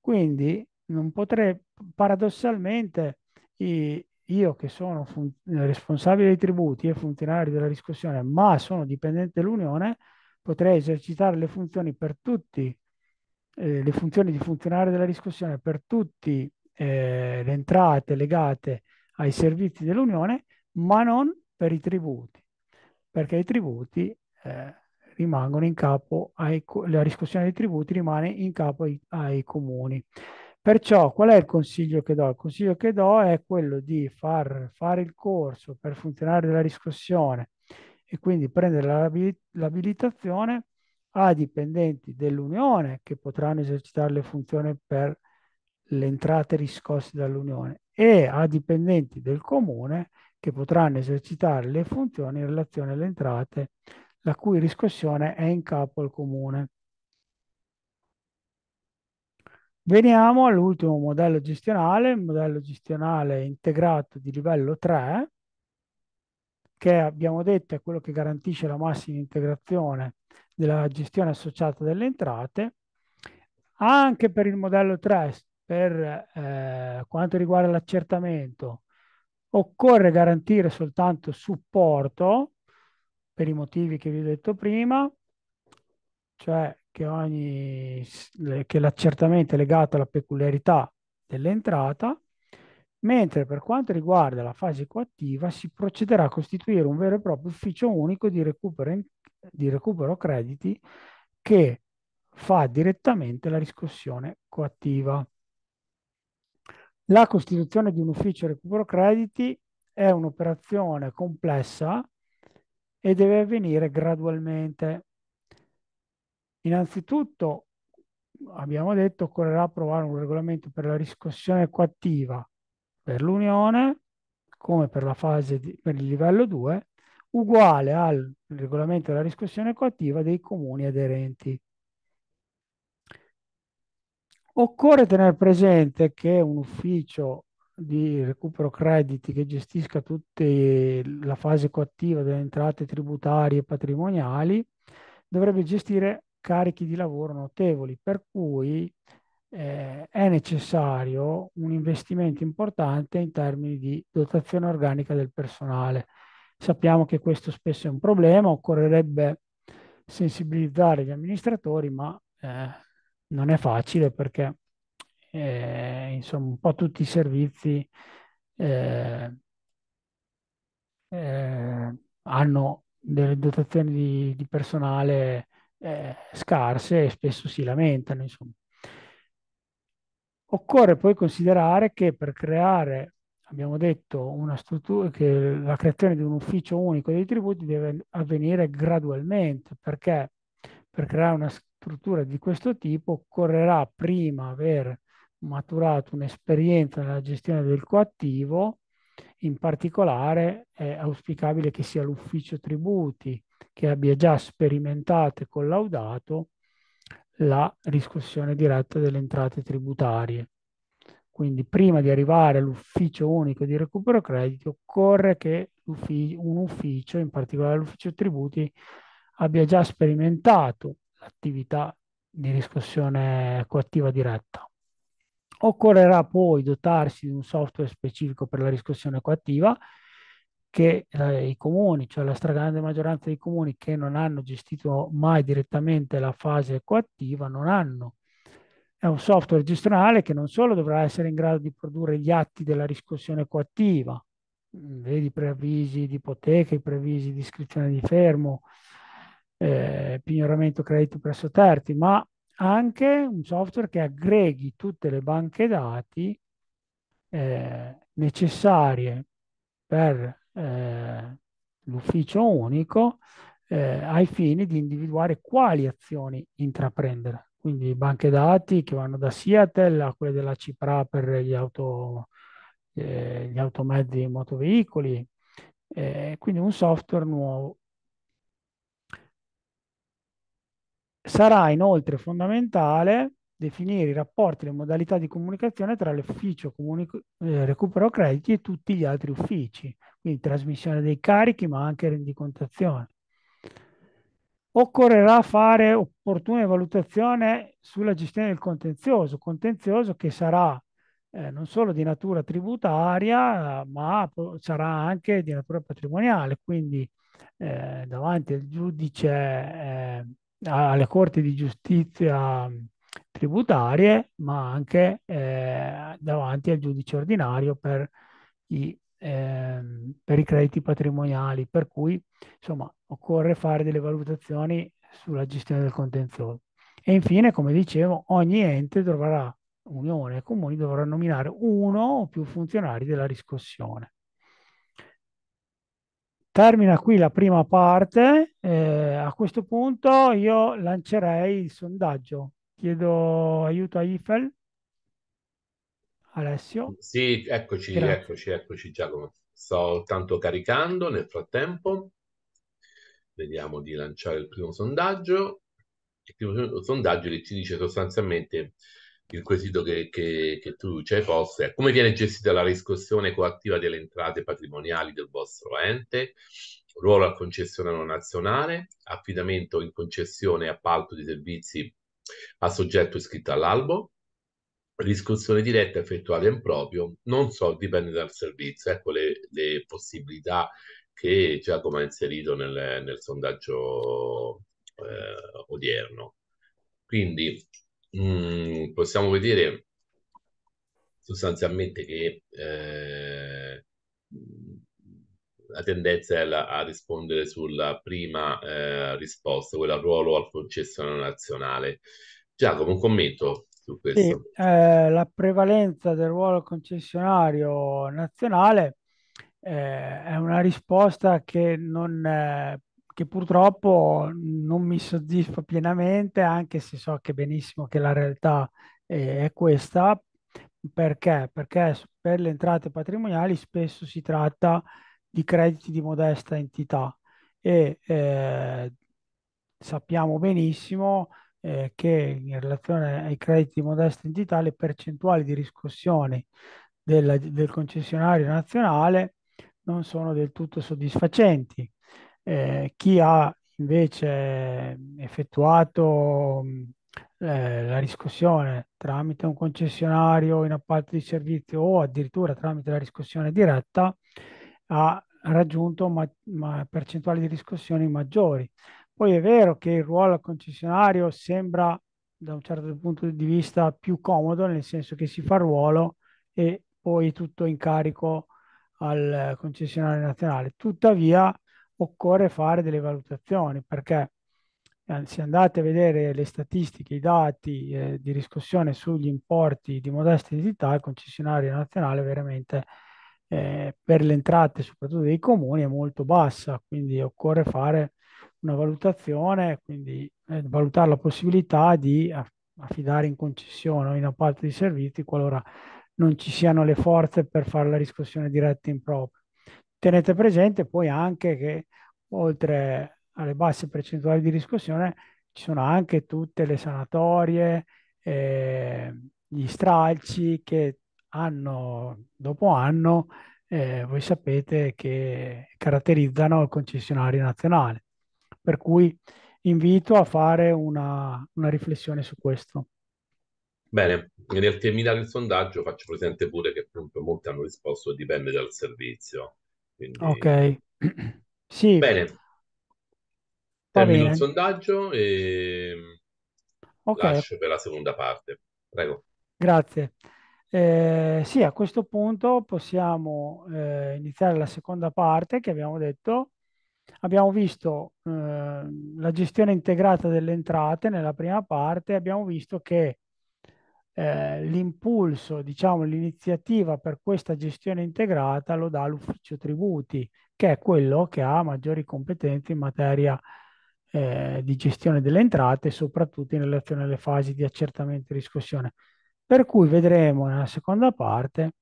Quindi non potrei, paradossalmente, io che sono fun- responsabile dei tributi e funzionario della riscossione, ma sono dipendente dell'Unione, potrei esercitare le funzioni per tutti, eh, le funzioni di funzionario della riscossione per tutti eh, le entrate legate ai servizi dell'Unione, ma non per i tributi, perché i tributi eh, rimangono in capo ai, la riscossione dei tributi rimane in capo ai, ai comuni. Perciò qual è il consiglio che do? Il consiglio che do è quello di far fare il corso per funzionare della riscossione e quindi prendere l'abilitazione a dipendenti dell'Unione che potranno esercitare le funzioni per le entrate riscosse dall'Unione e a dipendenti del comune che potranno esercitare le funzioni in relazione alle entrate la cui riscossione è in capo al comune. Veniamo all'ultimo modello gestionale, il modello gestionale integrato di livello 3, che abbiamo detto è quello che garantisce la massima integrazione della gestione associata delle entrate. Anche per il modello 3 per eh, quanto riguarda l'accertamento, occorre garantire soltanto supporto per i motivi che vi ho detto prima, cioè che, ogni, che l'accertamento è legato alla peculiarità dell'entrata, mentre per quanto riguarda la fase coattiva si procederà a costituire un vero e proprio ufficio unico di recupero, di recupero crediti che fa direttamente la riscossione coattiva. La costituzione di un ufficio recupero crediti è un'operazione complessa e deve avvenire gradualmente. Innanzitutto, abbiamo detto, occorrerà approvare un regolamento per la riscossione coattiva per l'Unione, come per, la fase di, per il livello 2, uguale al regolamento della riscossione coattiva dei comuni aderenti. Occorre tenere presente che un ufficio di recupero crediti che gestisca tutta la fase coattiva delle entrate tributarie e patrimoniali dovrebbe gestire carichi di lavoro notevoli, per cui eh, è necessario un investimento importante in termini di dotazione organica del personale. Sappiamo che questo spesso è un problema, occorrerebbe sensibilizzare gli amministratori, ma eh, non è facile perché eh, insomma un po' tutti i servizi eh, eh, hanno delle dotazioni di, di personale eh, scarse e spesso si lamentano insomma. Occorre poi considerare che per creare, abbiamo detto, una struttura, che la creazione di un ufficio unico dei tributi deve avvenire gradualmente, perché per creare una strutture di questo tipo occorrerà prima aver maturato un'esperienza nella gestione del coattivo, in particolare è auspicabile che sia l'ufficio tributi che abbia già sperimentato e collaudato la riscossione diretta delle entrate tributarie. Quindi prima di arrivare all'ufficio unico di recupero crediti occorre che un ufficio, in particolare l'ufficio tributi, abbia già sperimentato attività di riscossione coattiva diretta. Occorrerà poi dotarsi di un software specifico per la riscossione coattiva che eh, i comuni, cioè la stragrande maggioranza dei comuni che non hanno gestito mai direttamente la fase coattiva, non hanno. È un software gestionale che non solo dovrà essere in grado di produrre gli atti della riscossione coattiva, mm, vedi preavvisi di ipoteche, preavvisi di iscrizione di fermo, eh, pignoramento credito presso terzi, ma anche un software che aggreghi tutte le banche dati eh, necessarie per eh, l'ufficio unico eh, ai fini di individuare quali azioni intraprendere. Quindi banche dati che vanno da Seattle a quelle della Cipra per gli, auto, eh, gli automezzi e motoveicoli, eh, quindi un software nuovo Sarà inoltre fondamentale definire i rapporti e le modalità di comunicazione tra l'ufficio comunico- eh, recupero crediti e tutti gli altri uffici, quindi trasmissione dei carichi ma anche rendicontazione. Occorrerà fare opportune valutazioni sulla gestione del contenzioso, contenzioso che sarà eh, non solo di natura tributaria ma sarà anche di natura patrimoniale, quindi eh, davanti al giudice eh, alle corti di giustizia tributarie, ma anche eh, davanti al giudice ordinario per i, eh, per i crediti patrimoniali, per cui insomma occorre fare delle valutazioni sulla gestione del contenzioso. E infine, come dicevo, ogni ente dovrà, Unione e Comuni, dovrà nominare uno o più funzionari della riscossione. Termina qui la prima parte, eh, a questo punto io lancerei il sondaggio. Chiedo aiuto a Ifel. Alessio. Sì, eccoci, Grazie. eccoci, eccoci Giacomo. Sto tanto caricando nel frattempo. Vediamo di lanciare il primo sondaggio. Il primo sondaggio ci dice sostanzialmente il quesito che, che, che tu ci hai posto è come viene gestita la riscossione coattiva delle entrate patrimoniali del vostro ente, ruolo al concessionario nazionale, affidamento in concessione e appalto di servizi a soggetto iscritto all'albo, riscossione diretta effettuata in proprio, non so, dipende dal servizio, ecco le, le possibilità che Giacomo ha inserito nel, nel sondaggio eh, odierno. Quindi Mm, possiamo vedere sostanzialmente che eh, la tendenza è la, a rispondere sulla prima eh, risposta, quella ruolo al concessionario nazionale. Giacomo, un commento su questo? Sì, eh, la prevalenza del ruolo concessionario nazionale eh, è una risposta che non eh, che purtroppo non mi soddisfa pienamente, anche se so che benissimo che la realtà eh, è questa. Perché? Perché per le entrate patrimoniali spesso si tratta di crediti di modesta entità e eh, sappiamo benissimo eh, che in relazione ai crediti di modesta entità le percentuali di riscossione del, del concessionario nazionale non sono del tutto soddisfacenti eh, chi ha invece effettuato eh, la riscossione tramite un concessionario in appalto di servizio o addirittura tramite la riscossione diretta ha raggiunto ma, ma percentuali di riscossioni maggiori. Poi è vero che il ruolo al concessionario sembra da un certo punto di vista più comodo, nel senso che si fa ruolo e poi tutto in carico al concessionario nazionale. Tuttavia occorre fare delle valutazioni perché eh, se andate a vedere le statistiche, i dati eh, di riscossione sugli importi di modesta entità, il concessionario nazionale veramente eh, per le entrate soprattutto dei comuni è molto bassa, quindi occorre fare una valutazione, quindi eh, valutare la possibilità di affidare in concessione o in appalto di servizi qualora non ci siano le forze per fare la riscossione diretta in proprio. Tenete presente poi anche che oltre alle basse percentuali di riscossione ci sono anche tutte le sanatorie, eh, gli stralci che anno dopo anno eh, voi sapete che caratterizzano il concessionario nazionale. Per cui invito a fare una, una riflessione su questo. Bene, nel terminare il sondaggio faccio presente pure che molti hanno risposto dipende dal servizio. Quindi... Ok, *clears throat* sì. Bene, termino il bene. sondaggio e Ok, lascio per la seconda parte. Prego. grazie. Eh, sì, a questo punto possiamo eh, iniziare la seconda parte che abbiamo detto. Abbiamo visto eh, la gestione integrata delle entrate nella prima parte, abbiamo visto che eh, l'impulso, diciamo l'iniziativa per questa gestione integrata lo dà l'ufficio tributi, che è quello che ha maggiori competenze in materia eh, di gestione delle entrate, soprattutto in relazione alle fasi di accertamento e riscossione. Per cui vedremo nella seconda parte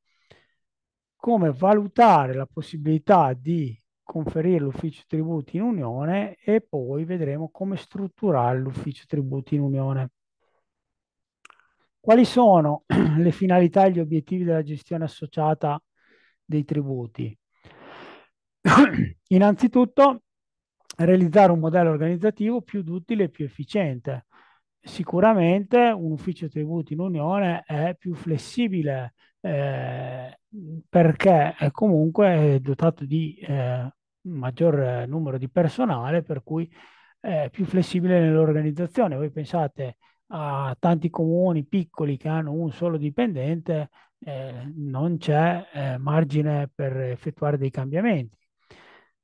come valutare la possibilità di conferire l'ufficio tributi in unione e poi vedremo come strutturare l'ufficio tributi in unione. Quali sono *clears throat* le finalità e gli obiettivi della gestione associata dei tributi? *clears throat* Innanzitutto, realizzare un modello organizzativo più utile e più efficiente. Sicuramente un ufficio tributi in Unione è più flessibile eh, perché è comunque dotato di eh, maggior numero di personale, per cui è più flessibile nell'organizzazione. Voi pensate a tanti comuni piccoli che hanno un solo dipendente eh, non c'è eh, margine per effettuare dei cambiamenti.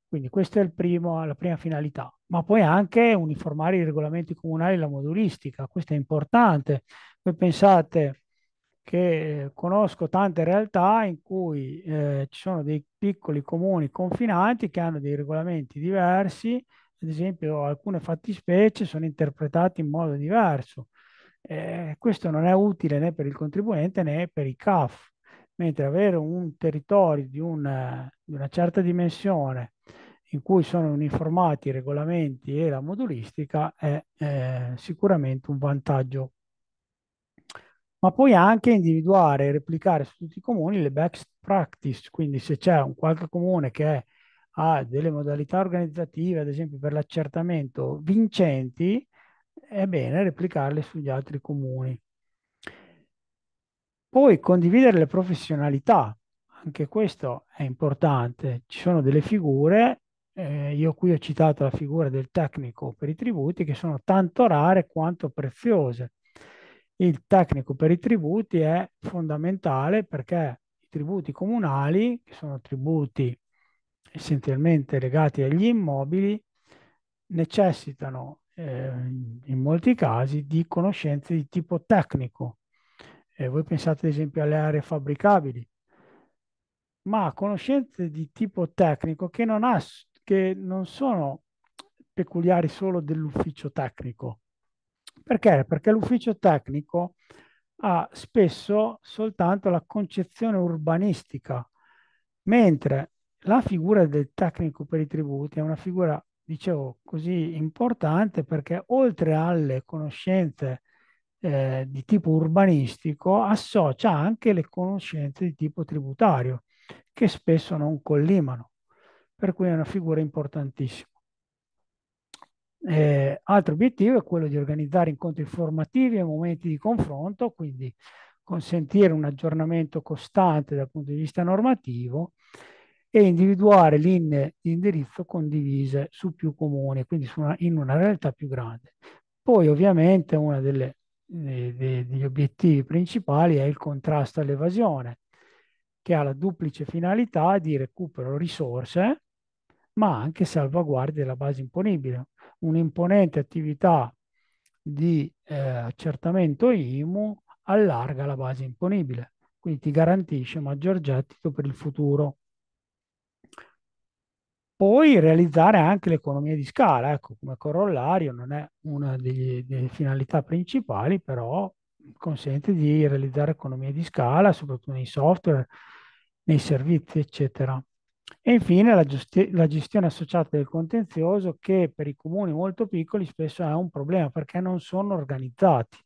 Quindi questa è primo, la prima finalità. Ma poi anche uniformare i regolamenti comunali e la modulistica, questo è importante. Voi pensate che eh, conosco tante realtà in cui eh, ci sono dei piccoli comuni confinanti che hanno dei regolamenti diversi, ad esempio alcune fattispecie sono interpretate in modo diverso eh, questo non è utile né per il contribuente né per i CAF, mentre avere un territorio di una, di una certa dimensione in cui sono uniformati i regolamenti e la modulistica è eh, sicuramente un vantaggio. Ma puoi anche individuare e replicare su tutti i comuni le best practice, quindi se c'è un qualche comune che ha delle modalità organizzative, ad esempio per l'accertamento, vincenti, è bene replicarle sugli altri comuni. Poi condividere le professionalità, anche questo è importante. Ci sono delle figure, eh, io qui ho citato la figura del tecnico per i tributi, che sono tanto rare quanto preziose. Il tecnico per i tributi è fondamentale perché i tributi comunali, che sono tributi essenzialmente legati agli immobili, necessitano eh, in molti casi di conoscenze di tipo tecnico. Eh, voi pensate ad esempio alle aree fabbricabili, ma conoscenze di tipo tecnico che non, ha, che non sono peculiari solo dell'ufficio tecnico. Perché? Perché l'ufficio tecnico ha spesso soltanto la concezione urbanistica, mentre la figura del tecnico per i tributi è una figura dicevo, così importante perché oltre alle conoscenze eh, di tipo urbanistico associa anche le conoscenze di tipo tributario, che spesso non collimano, per cui è una figura importantissima. Eh, altro obiettivo è quello di organizzare incontri formativi e momenti di confronto, quindi consentire un aggiornamento costante dal punto di vista normativo e individuare linee di indirizzo condivise su più comuni, quindi su una, in una realtà più grande. Poi ovviamente uno de, degli obiettivi principali è il contrasto all'evasione, che ha la duplice finalità di recupero risorse, ma anche salvaguardia della base imponibile. Un'imponente attività di eh, accertamento IMU allarga la base imponibile, quindi ti garantisce maggior gettito per il futuro poi realizzare anche l'economia di scala, ecco, come corollario non è una degli, delle finalità principali, però consente di realizzare economia di scala, soprattutto nei software, nei servizi, eccetera. E infine la, la, gestione associata del contenzioso che per i comuni molto piccoli spesso è un problema perché non sono organizzati.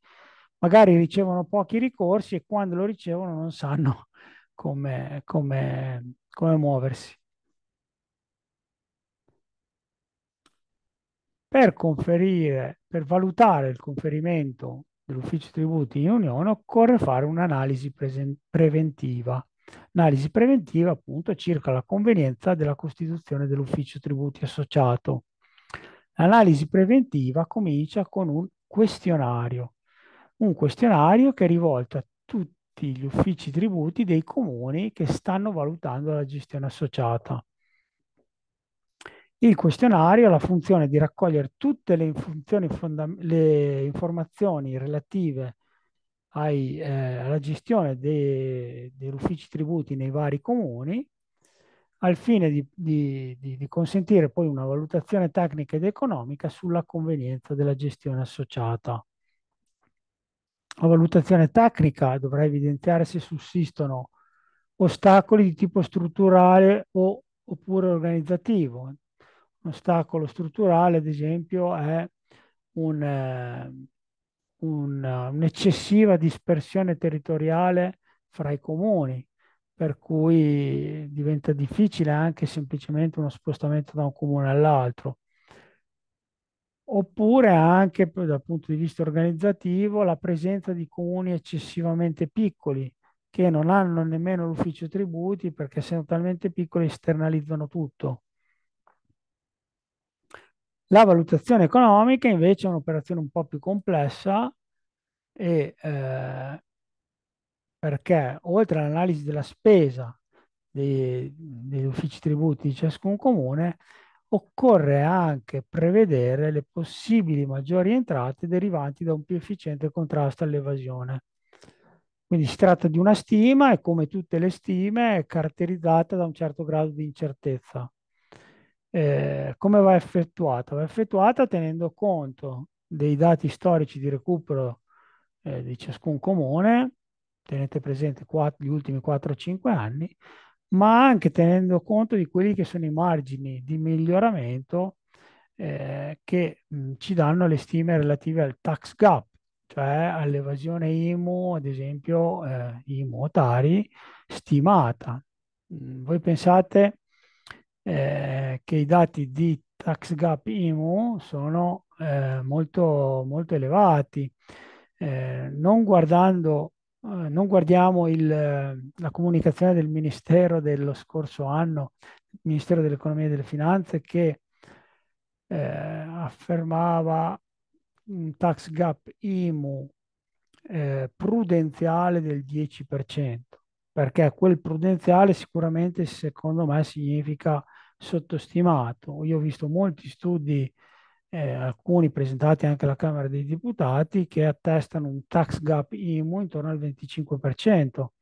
Magari ricevono pochi ricorsi e quando lo ricevono non sanno come, come, come muoversi. per conferire, per valutare il conferimento dell'ufficio tributi in Unione occorre fare un'analisi preventiva. Analisi preventiva appunto circa la convenienza della costituzione dell'ufficio tributi associato. L'analisi preventiva comincia con un questionario, un questionario che è rivolto a tutti gli uffici tributi dei comuni che stanno valutando la gestione associata. Il questionario ha la funzione di raccogliere tutte le, le informazioni relative ai, eh, alla gestione dei, degli uffici tributi nei vari comuni al fine di, di, di, di, consentire poi una valutazione tecnica ed economica sulla convenienza della gestione associata. La valutazione tecnica dovrà evidenziare se sussistono ostacoli di tipo strutturale o, oppure organizzativo, un ostacolo strutturale, ad esempio, è un, eh, un, eh, un'eccessiva dispersione territoriale fra i comuni, per cui diventa difficile anche semplicemente uno spostamento da un comune all'altro. Oppure anche dal punto di vista organizzativo la presenza di comuni eccessivamente piccoli che non hanno nemmeno l'ufficio tributi perché essendo talmente piccoli esternalizzano tutto la valutazione economica invece è un'operazione un po' più complessa e, eh, perché oltre all'analisi della spesa dei, degli uffici tributi di ciascun comune, occorre anche prevedere le possibili maggiori entrate derivanti da un più efficiente contrasto all'evasione. Quindi si tratta di una stima e come tutte le stime è caratterizzata da un certo grado di incertezza. Eh, come va effettuata? Va effettuata tenendo conto dei dati storici di recupero eh, di ciascun comune, tenete presente quatt- gli ultimi 4-5 anni, ma anche tenendo conto di quelli che sono i margini di miglioramento eh, che mh, ci danno le stime relative al tax gap, cioè all'evasione IMU, ad esempio eh, IMU o Tari, stimata. voi pensate eh, che i dati di tax gap IMU sono eh, molto, molto elevati. Eh, non guardando eh, non guardiamo il, la comunicazione del Ministero dello scorso anno, Ministero dell'Economia e delle Finanze, che eh, affermava un tax gap IMU eh, prudenziale del 10% perché quel prudenziale sicuramente secondo me significa sottostimato. Io ho visto molti studi, eh, alcuni presentati anche alla Camera dei Deputati, che attestano un tax gap IMU intorno al 25%,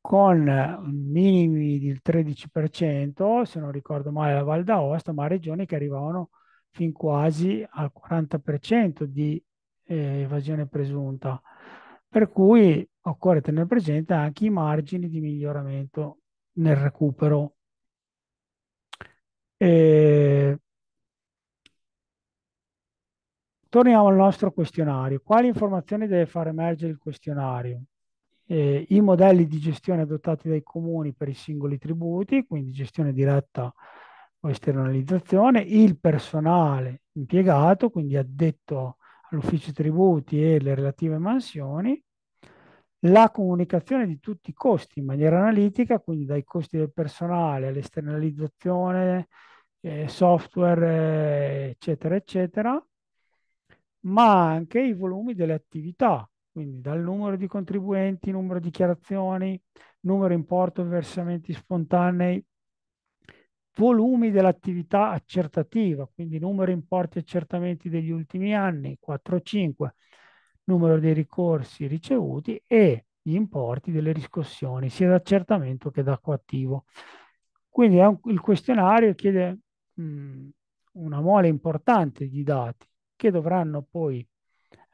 con eh, minimi del 13%, se non ricordo male la Val d'Aosta, ma regioni che arrivavano fin quasi al 40% di eh, evasione presunta. Per cui occorre tenere presente anche i margini di miglioramento nel recupero. E... Torniamo al nostro questionario. Quali informazioni deve far emergere il questionario? Eh, I modelli di gestione adottati dai comuni per i singoli tributi, quindi gestione diretta o esternalizzazione, il personale impiegato, quindi addetto all'ufficio tributi e le relative mansioni, la comunicazione di tutti i costi in maniera analitica, quindi dai costi del personale all'esternalizzazione, eh, software, eh, eccetera, eccetera, ma anche i volumi delle attività, quindi dal numero di contribuenti, numero di dichiarazioni, numero importo versamenti spontanei, volumi dell'attività accertativa, quindi numero importi accertamenti degli ultimi anni, 4-5, o numero dei ricorsi ricevuti e gli importi delle riscossioni, sia da accertamento che da attivo. Quindi un, il questionario chiede mh, una mole importante di dati che dovranno poi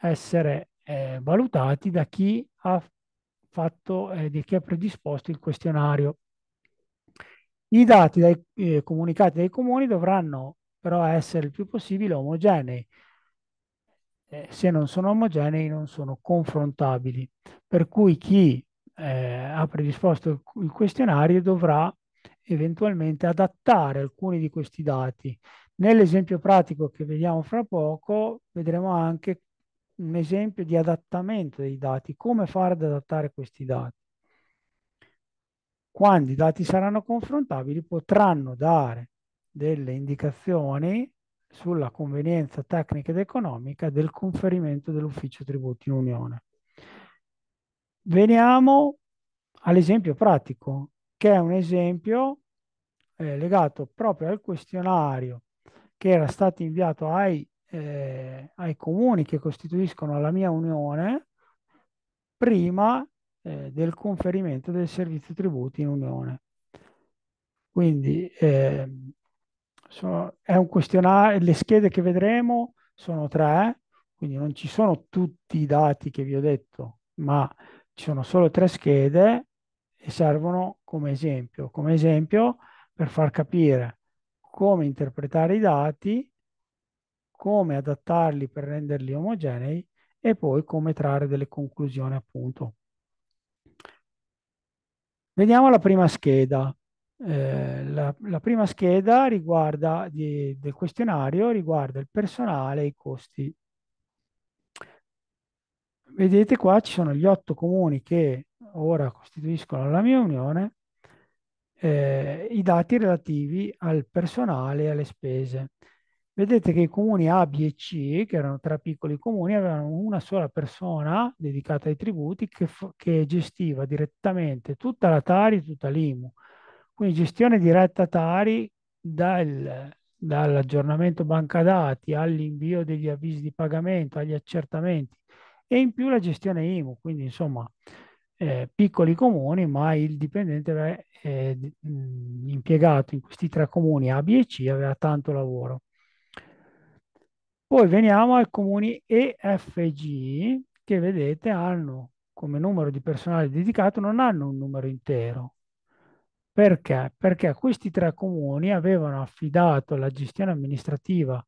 essere eh, valutati da chi ha fatto, eh, di chi ha predisposto il questionario. I dati dai, eh, comunicati dai comuni dovranno però essere il più possibile omogenei, eh, se non sono omogenei non sono confrontabili. Per cui chi eh, ha predisposto il questionario dovrà eventualmente adattare alcuni di questi dati. Nell'esempio pratico che vediamo fra poco vedremo anche un esempio di adattamento dei dati, come fare ad adattare questi dati. Quando i dati saranno confrontabili potranno dare delle indicazioni sulla convenienza tecnica ed economica del conferimento dell'ufficio tributi in Unione. Veniamo all'esempio pratico, che è un esempio eh, legato proprio al questionario che era stato inviato ai, eh, ai comuni che costituiscono la mia Unione prima eh, del conferimento del servizio tributi in Unione. Quindi ehm, sono, è un questionario, le schede che vedremo sono tre, quindi non ci sono tutti i dati che vi ho detto, ma ci sono solo tre schede e servono come esempio, come esempio per far capire come interpretare i dati, come adattarli per renderli omogenei e poi come trarre delle conclusioni appunto. Vediamo la prima scheda. Eh, la, la, prima scheda riguarda di, del questionario riguarda il personale e i costi. Vedete qua ci sono gli otto comuni che ora costituiscono la mia unione, eh, i dati relativi al personale e alle spese. Vedete che i comuni A, B e C, che erano tre piccoli comuni, avevano una sola persona dedicata ai tributi che, che gestiva direttamente tutta la Tari e tutta l'IMU quindi gestione diretta Tari dal, dall'aggiornamento banca dati all'invio degli avvisi di pagamento, agli accertamenti e in più la gestione IMU, quindi insomma eh, piccoli comuni, ma il dipendente eh, impiegato in questi tre comuni A, B e C aveva tanto lavoro. Poi veniamo ai comuni E, F e G che vedete hanno come numero di personale dedicato, non hanno un numero intero, perché? Perché questi tre comuni avevano affidato la gestione amministrativa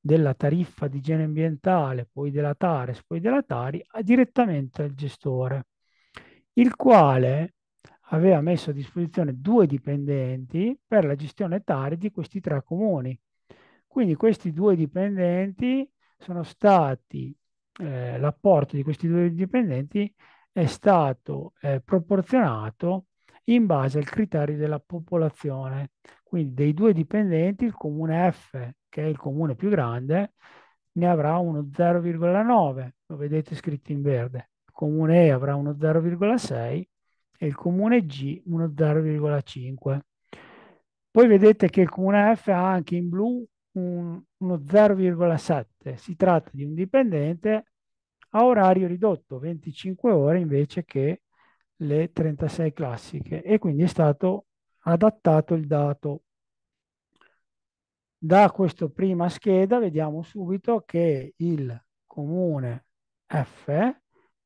della tariffa di igiene ambientale, poi della Tares, poi della Tari, direttamente al gestore, il quale aveva messo a disposizione due dipendenti per la gestione Tari di questi tre comuni. Quindi questi due dipendenti sono stati, eh, l'apporto di questi due dipendenti è stato eh, proporzionato in base al criterio della popolazione. Quindi dei due dipendenti il comune F, che è il comune più grande, ne avrà uno 0,9, lo vedete scritto in verde. Il comune E avrà uno 0,6 e il comune G uno 0,5. Poi vedete che il comune F ha anche in blu un, uno 0,7. Si tratta di un dipendente a orario ridotto, 25 ore invece che le 36 classiche e quindi è stato adattato il dato. Da questa prima scheda vediamo subito che il comune F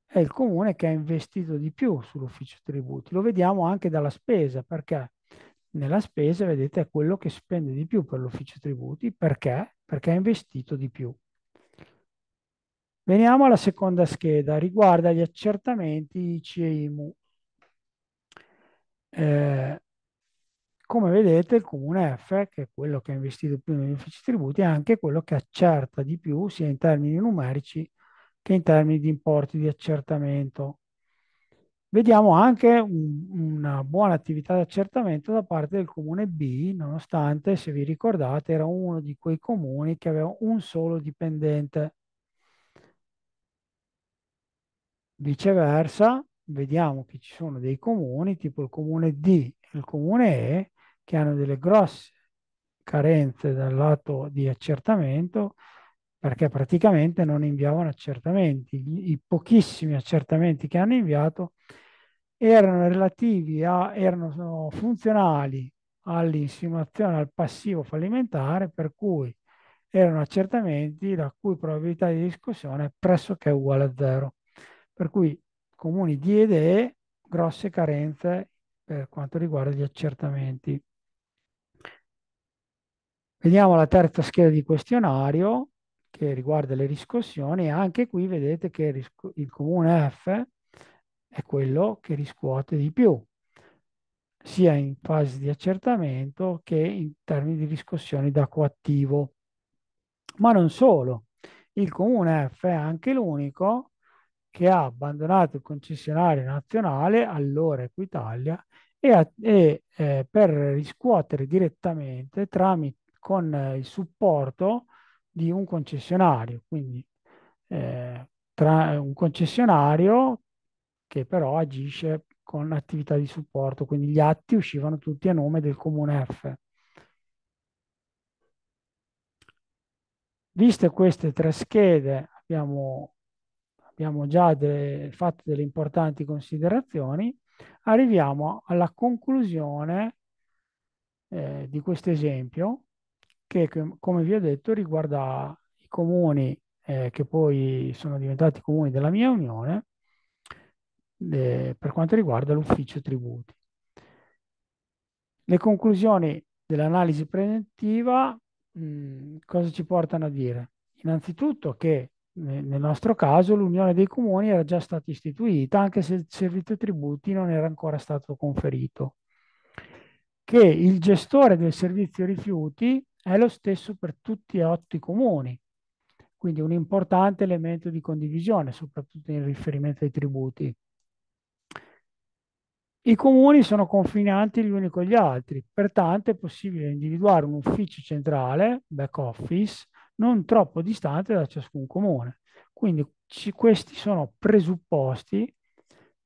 è il comune che ha investito di più sull'ufficio tributi. Lo vediamo anche dalla spesa perché nella spesa vedete è quello che spende di più per l'ufficio tributi perché? Perché ha investito di più. Veniamo alla seconda scheda, riguarda gli accertamenti ICE IMU. Eh, come vedete il comune F, che è quello che ha investito più negli uffici tributi, è anche quello che accerta di più sia in termini numerici che in termini di importi di accertamento. Vediamo anche un, una buona attività di accertamento da parte del comune B, nonostante, se vi ricordate, era uno di quei comuni che aveva un solo dipendente. Viceversa, vediamo che ci sono dei comuni, tipo il comune D e il comune E, che hanno delle grosse carenze dal lato di accertamento perché praticamente non inviavano accertamenti. I pochissimi accertamenti che hanno inviato erano relativi a, erano funzionali all'insinuazione, al passivo fallimentare, per cui erano accertamenti la cui probabilità di discussione è pressoché uguale a zero. Per cui comuni di idee, grosse carenze per quanto riguarda gli accertamenti. Vediamo la terza scheda di questionario che riguarda le riscossioni. Anche qui vedete che il comune F è quello che riscuote di più, sia in fase di accertamento che in termini di riscossioni da coattivo. Ma non solo, il comune F è anche l'unico che ha abbandonato il concessionario nazionale, allora Equitalia, e, a, e eh, per riscuotere direttamente tramite, con eh, il supporto di un concessionario, quindi eh, tra, un concessionario che però agisce con attività di supporto, quindi gli atti uscivano tutti a nome del comune F. Viste queste tre schede abbiamo abbiamo già de, fatto delle importanti considerazioni, arriviamo alla conclusione eh, di questo esempio che, come vi ho detto, riguarda i comuni eh, che poi sono diventati comuni della mia unione eh, per quanto riguarda l'ufficio tributi. Le conclusioni dell'analisi preventiva mh, mm, cosa ci portano a dire? Innanzitutto che nel nostro caso l'unione dei comuni era già stata istituita, anche se il servizio tributi non era ancora stato conferito, che il gestore del servizio rifiuti è lo stesso per tutti e otto i comuni, quindi un importante elemento di condivisione, soprattutto in riferimento ai tributi. I comuni sono confinanti gli uni con gli altri, pertanto è possibile individuare un ufficio centrale, back office, non troppo distante da ciascun comune. Quindi ci, questi sono presupposti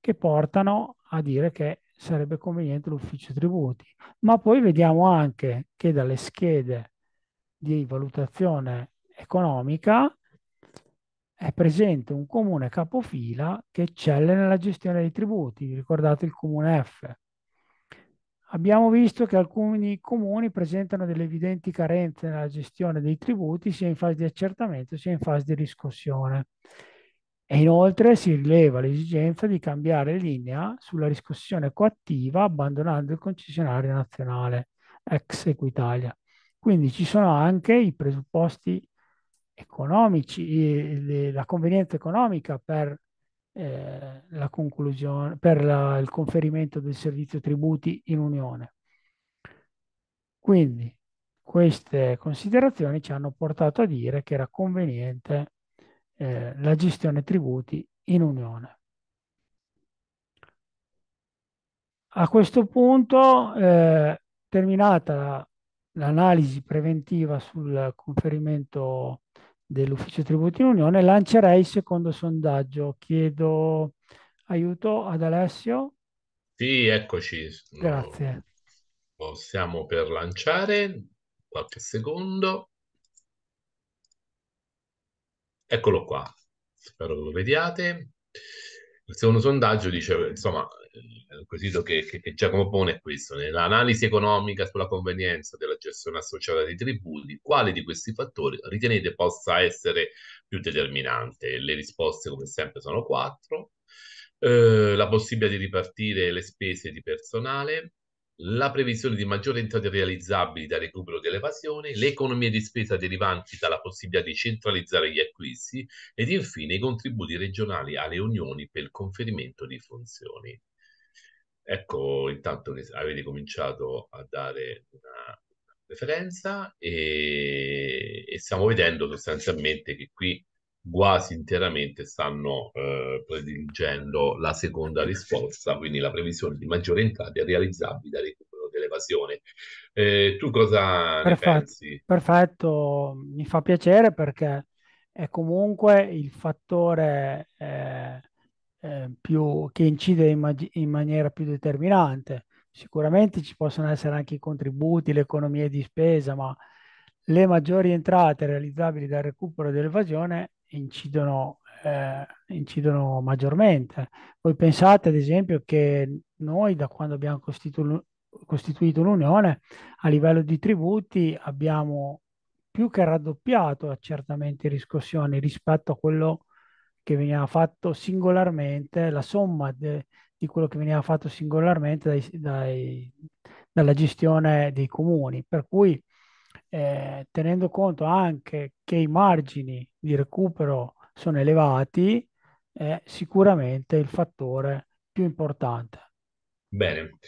che portano a dire che sarebbe conveniente l'ufficio tributi. Ma poi vediamo anche che dalle schede di valutazione economica è presente un comune capofila che eccelle nella gestione dei tributi. ricordate il comune F? Abbiamo visto che alcuni comuni presentano delle evidenti carenze nella gestione dei tributi sia in fase di accertamento sia in fase di riscossione. E inoltre si rileva l'esigenza di cambiare linea sulla riscossione coattiva abbandonando il concessionario nazionale ex Equitalia. Quindi ci sono anche i presupposti economici, eh, la convenienza economica per eh, la conclusione, per la, il conferimento del servizio tributi in Unione. Quindi queste considerazioni ci hanno portato a dire che era conveniente eh, la gestione tributi in Unione. A questo punto, eh, terminata l'analisi preventiva sul conferimento dell'Ufficio Tributino Unione, lancerei il secondo sondaggio. Chiedo aiuto ad Alessio. Sì, eccoci. Grazie. Possiamo per lanciare, qualche secondo. Eccolo qua, spero che lo vediate. Il secondo sondaggio dice, insomma, il eh, quesito che, che, che Giacomo pone è questo, nell'analisi economica sulla convenienza della gestione associata dei tributi, quale di questi fattori ritenete possa essere più determinante? Le risposte come sempre sono quattro, eh, la possibilità di ripartire le spese di personale, la previsione di maggiori entrate realizzabili dal recupero dell'evasione, le economie di spesa derivanti dalla possibilità di centralizzare gli acquisti ed infine i contributi regionali alle unioni per il conferimento di funzioni. Ecco, intanto che avete cominciato a dare una preferenza e, e stiamo vedendo sostanzialmente che qui quasi interamente stanno eh, prediligendo la seconda risposta, quindi la previsione di maggiori entrate realizzabile dal recupero dell'evasione. Eh, tu cosa perfetto, ne pensi? Perfetto, mi fa piacere perché è comunque il fattore eh, eh, più, che incide in, mag- in, maniera più determinante. Sicuramente ci possono essere anche i contributi, le economie di spesa, ma le maggiori entrate realizzabili dal recupero dell'evasione incidono, eh, incidono maggiormente. Voi pensate, ad esempio, che noi da quando abbiamo costitu- costituito l'Unione a livello di tributi abbiamo più che raddoppiato accertamenti e riscossioni rispetto a quello che che veniva fatto singolarmente, la somma de, di quello che veniva fatto singolarmente dai, dai, dalla gestione dei comuni. Per cui eh, tenendo conto anche che i margini di recupero sono elevati, è sicuramente il fattore più importante. Bene,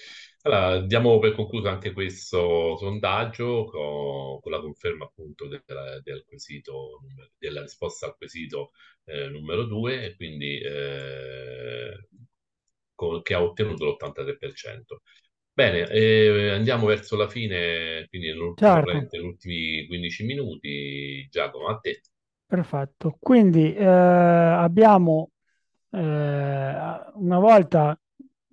allora diamo per concluso anche questo sondaggio co- con, la conferma appunto della, del quesito, della risposta al quesito eh, numero 2, quindi eh, co- che ha ottenuto l'83%. Bene, eh, andiamo verso la fine, quindi certo. negli ultimi 15 minuti. Giacomo, a te. Perfetto, quindi eh, abbiamo eh, una volta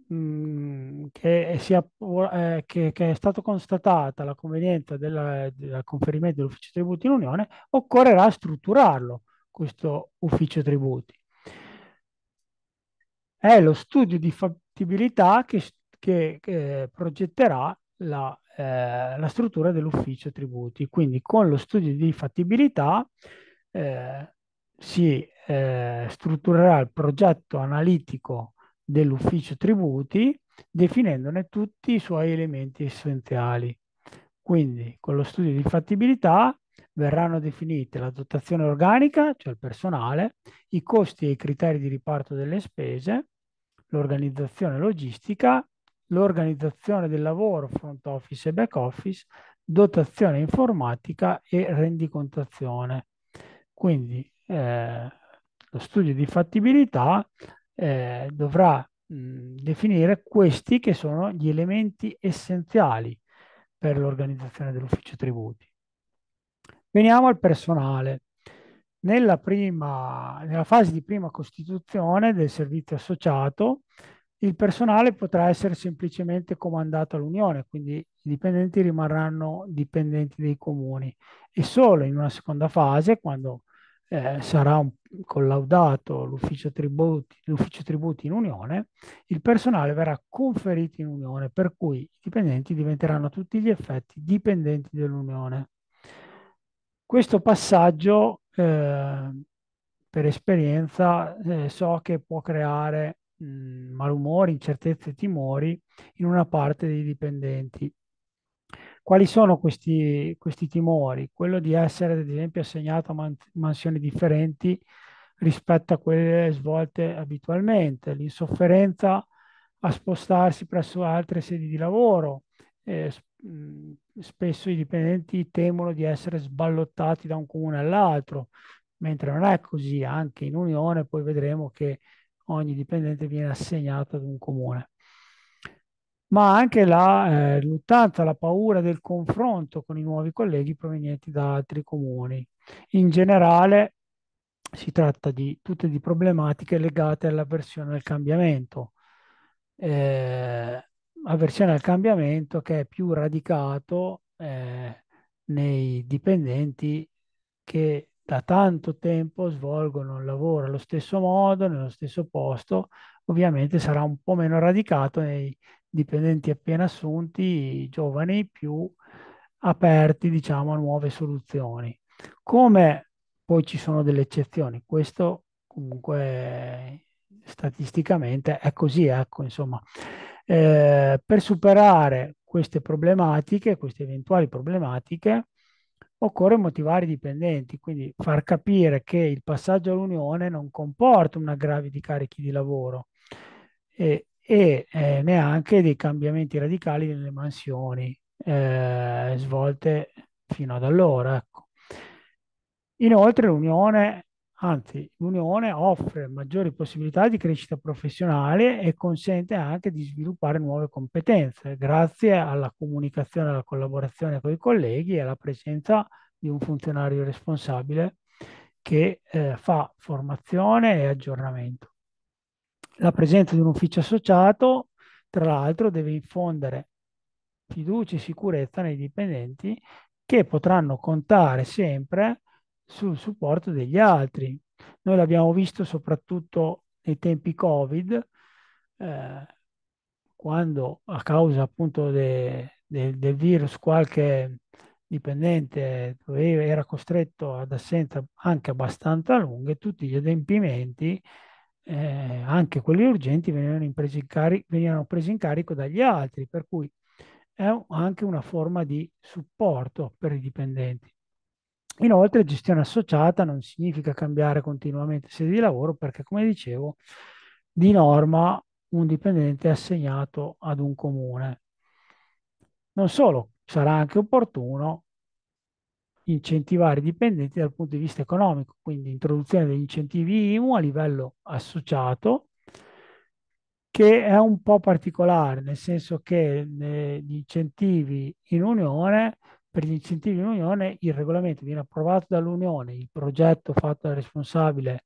Mhmm, che, eh, sia, eh, che, che, è stata constatata la convenienza della, del conferimento dell'ufficio tributi in Unione, occorrerà strutturarlo, questo ufficio tributi. È lo studio di fattibilità che, che, che eh, progetterà la, eh, la struttura dell'ufficio tributi. Quindi con lo studio di fattibilità eh, si eh, strutturerà il progetto analitico dell'ufficio tributi definendone tutti i suoi elementi essenziali. Quindi con lo studio di fattibilità verranno definite la dotazione organica, cioè il personale, i costi e i criteri di riparto delle spese, l'organizzazione logistica, l'organizzazione del lavoro front office e back office, dotazione informatica e rendicontazione. Quindi eh, lo studio di fattibilità eh, dovrà mh, definire questi che sono gli elementi essenziali per l'organizzazione dell'ufficio tributi. Veniamo al personale. Nella, prima, nella fase di prima costituzione del servizio associato, il personale potrà essere semplicemente comandato all'Unione, quindi i dipendenti rimarranno dipendenti dei comuni e solo in una seconda fase, quando eh, sarà un, collaudato l'ufficio tributi, l'ufficio tributi in unione, il personale verrà conferito in unione, per cui i dipendenti diventeranno a tutti gli effetti dipendenti dell'unione. Questo passaggio, eh, per esperienza, eh, so che può creare mh, mm, malumori, incertezze e timori in una parte dei dipendenti quali sono questi, questi timori? Quello di essere, ad esempio, assegnato a man- mansioni differenti rispetto a quelle svolte abitualmente, l'insofferenza a spostarsi presso altre sedi di lavoro. Eh, mm, spesso i dipendenti temono di essere sballottati da un comune all'altro, mentre non è così, anche in Unione poi vedremo che ogni dipendente viene assegnato ad un comune ma anche la eh, luttanza, la paura del confronto con i nuovi colleghi provenienti da altri comuni. In generale si tratta di tutte di problematiche legate all'avversione al cambiamento. Eh, avversione al cambiamento che è più radicato eh, nei dipendenti che da tanto tempo svolgono il lavoro allo stesso modo, nello stesso posto, ovviamente sarà un po' meno radicato nei dipendenti appena assunti, giovani, più aperti diciamo, a nuove soluzioni. Come poi ci sono delle eccezioni, questo comunque statisticamente è così, ecco, insomma. Eh, per superare queste problematiche, queste eventuali problematiche, occorre motivare i dipendenti, quindi far capire che il passaggio all'Unione non comporta un aggravio di carichi di lavoro e e eh, neanche dei cambiamenti radicali nelle mansioni eh, svolte fino ad allora. Ecco. Inoltre l'Unione, anzi l'Unione offre maggiori possibilità di crescita professionale e consente anche di sviluppare nuove competenze grazie alla comunicazione, alla collaborazione con i colleghi e alla presenza di un funzionario responsabile che eh, fa formazione e aggiornamento la presenza di un ufficio associato, tra l'altro, deve infondere fiducia e sicurezza nei dipendenti che potranno contare sempre sul supporto degli altri. Noi l'abbiamo visto soprattutto nei tempi Covid, eh, quando a causa appunto de, de, del virus qualche dipendente era costretto ad assenza anche abbastanza lunghe, tutti gli adempimenti eh, anche quelli urgenti venivano presi, carico, venivano, presi in carico dagli altri, per cui è anche una forma di supporto per i dipendenti. Inoltre gestione associata non significa cambiare continuamente sede di lavoro perché, come dicevo, di norma un dipendente è assegnato ad un comune. Non solo, sarà anche opportuno incentivare i dipendenti dal punto di vista economico, quindi introduzione degli incentivi IMU a livello associato, che è un po' particolare, nel senso che eh, gli incentivi in Unione, per gli incentivi in Unione il regolamento viene approvato dall'Unione, il progetto fatto dal responsabile,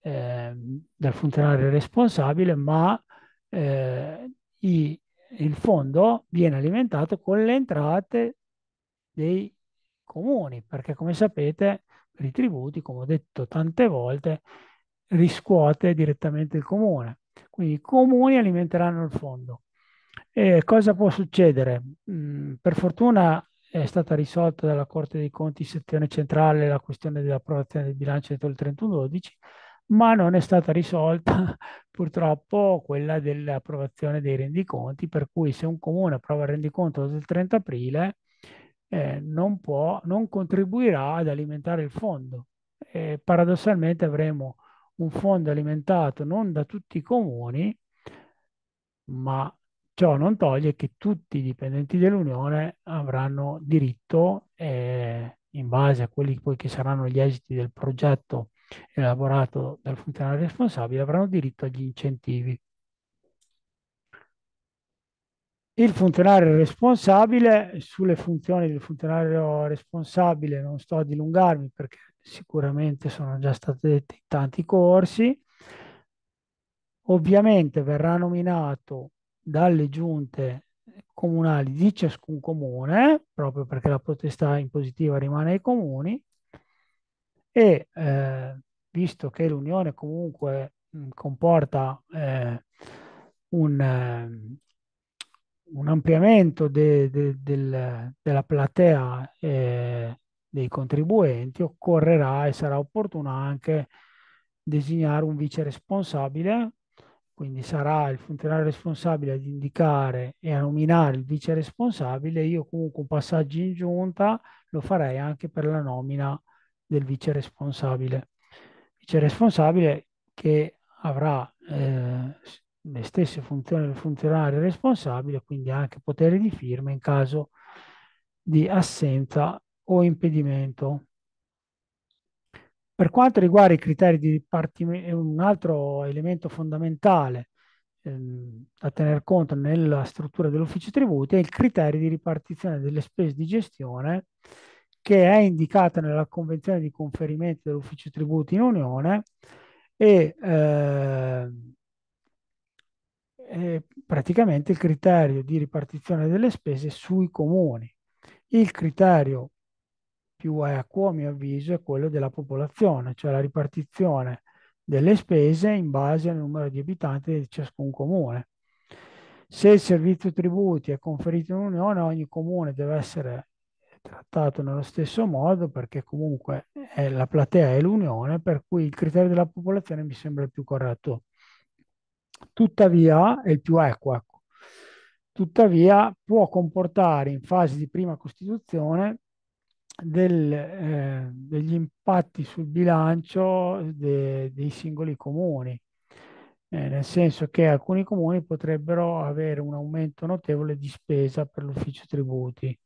eh, dal funzionario responsabile, ma eh, i, il fondo viene alimentato con le entrate dei comuni, perché come sapete per i tributi, come ho detto tante volte, riscuote direttamente il comune. Quindi i comuni alimenteranno il fondo. E cosa può succedere? Mm, per fortuna è stata risolta dalla Corte dei Conti sezione centrale la questione dell'approvazione del bilancio entro il 31-12, ma non è stata risolta *laughs* purtroppo quella dell'approvazione dei rendiconti, per cui se un comune approva il rendiconto del 30 aprile, eh, non, può, non contribuirà ad alimentare il fondo. Eh, paradossalmente avremo un fondo alimentato non da tutti i comuni, ma ciò non toglie che tutti i dipendenti dell'Unione avranno diritto, eh, in base a quelli poi che saranno gli esiti del progetto elaborato dal funzionario responsabile, avranno diritto agli incentivi il funzionario responsabile, sulle funzioni del funzionario responsabile non sto a dilungarmi perché sicuramente sono già state dette in tanti corsi, ovviamente verrà nominato dalle giunte comunali di ciascun comune, proprio perché la potestà impositiva rimane ai comuni, e eh, visto che l'Unione comunque mh, comporta eh, un, ehm, un ampliamento de, de, del, della platea eh, dei contribuenti, occorrerà e sarà opportuno anche designare un vice responsabile, quindi sarà il funzionario responsabile ad indicare e a nominare il vice responsabile, io comunque un passaggio in giunta lo farei anche per la nomina del vice responsabile. Vice responsabile che avrà eh, le stesse funzioni del funzionario responsabile, quindi anche potere di firma in caso di assenza o impedimento. Per quanto riguarda i criteri di dipartimento, un altro elemento fondamentale ehm, da tener conto nella struttura dell'ufficio tributi è il criterio di ripartizione delle spese di gestione che è indicato nella convenzione di conferimento dell'ufficio tributi in Unione e eh, eh, praticamente il criterio di ripartizione delle spese sui comuni. Il criterio più equo, a mio avviso, è quello della popolazione, cioè la ripartizione delle spese in base al numero di abitanti di ciascun comune. Se il servizio tributi è conferito in unione, ogni comune deve essere trattato nello stesso modo perché comunque la platea è l'unione, per cui il criterio della popolazione mi sembra il più corretto Tuttavia, è il più equo, ecco. tuttavia può comportare in fase di prima costituzione del, eh, degli impatti sul bilancio de, dei singoli comuni, eh, nel senso che alcuni comuni potrebbero avere un aumento notevole di spesa per l'ufficio tributi.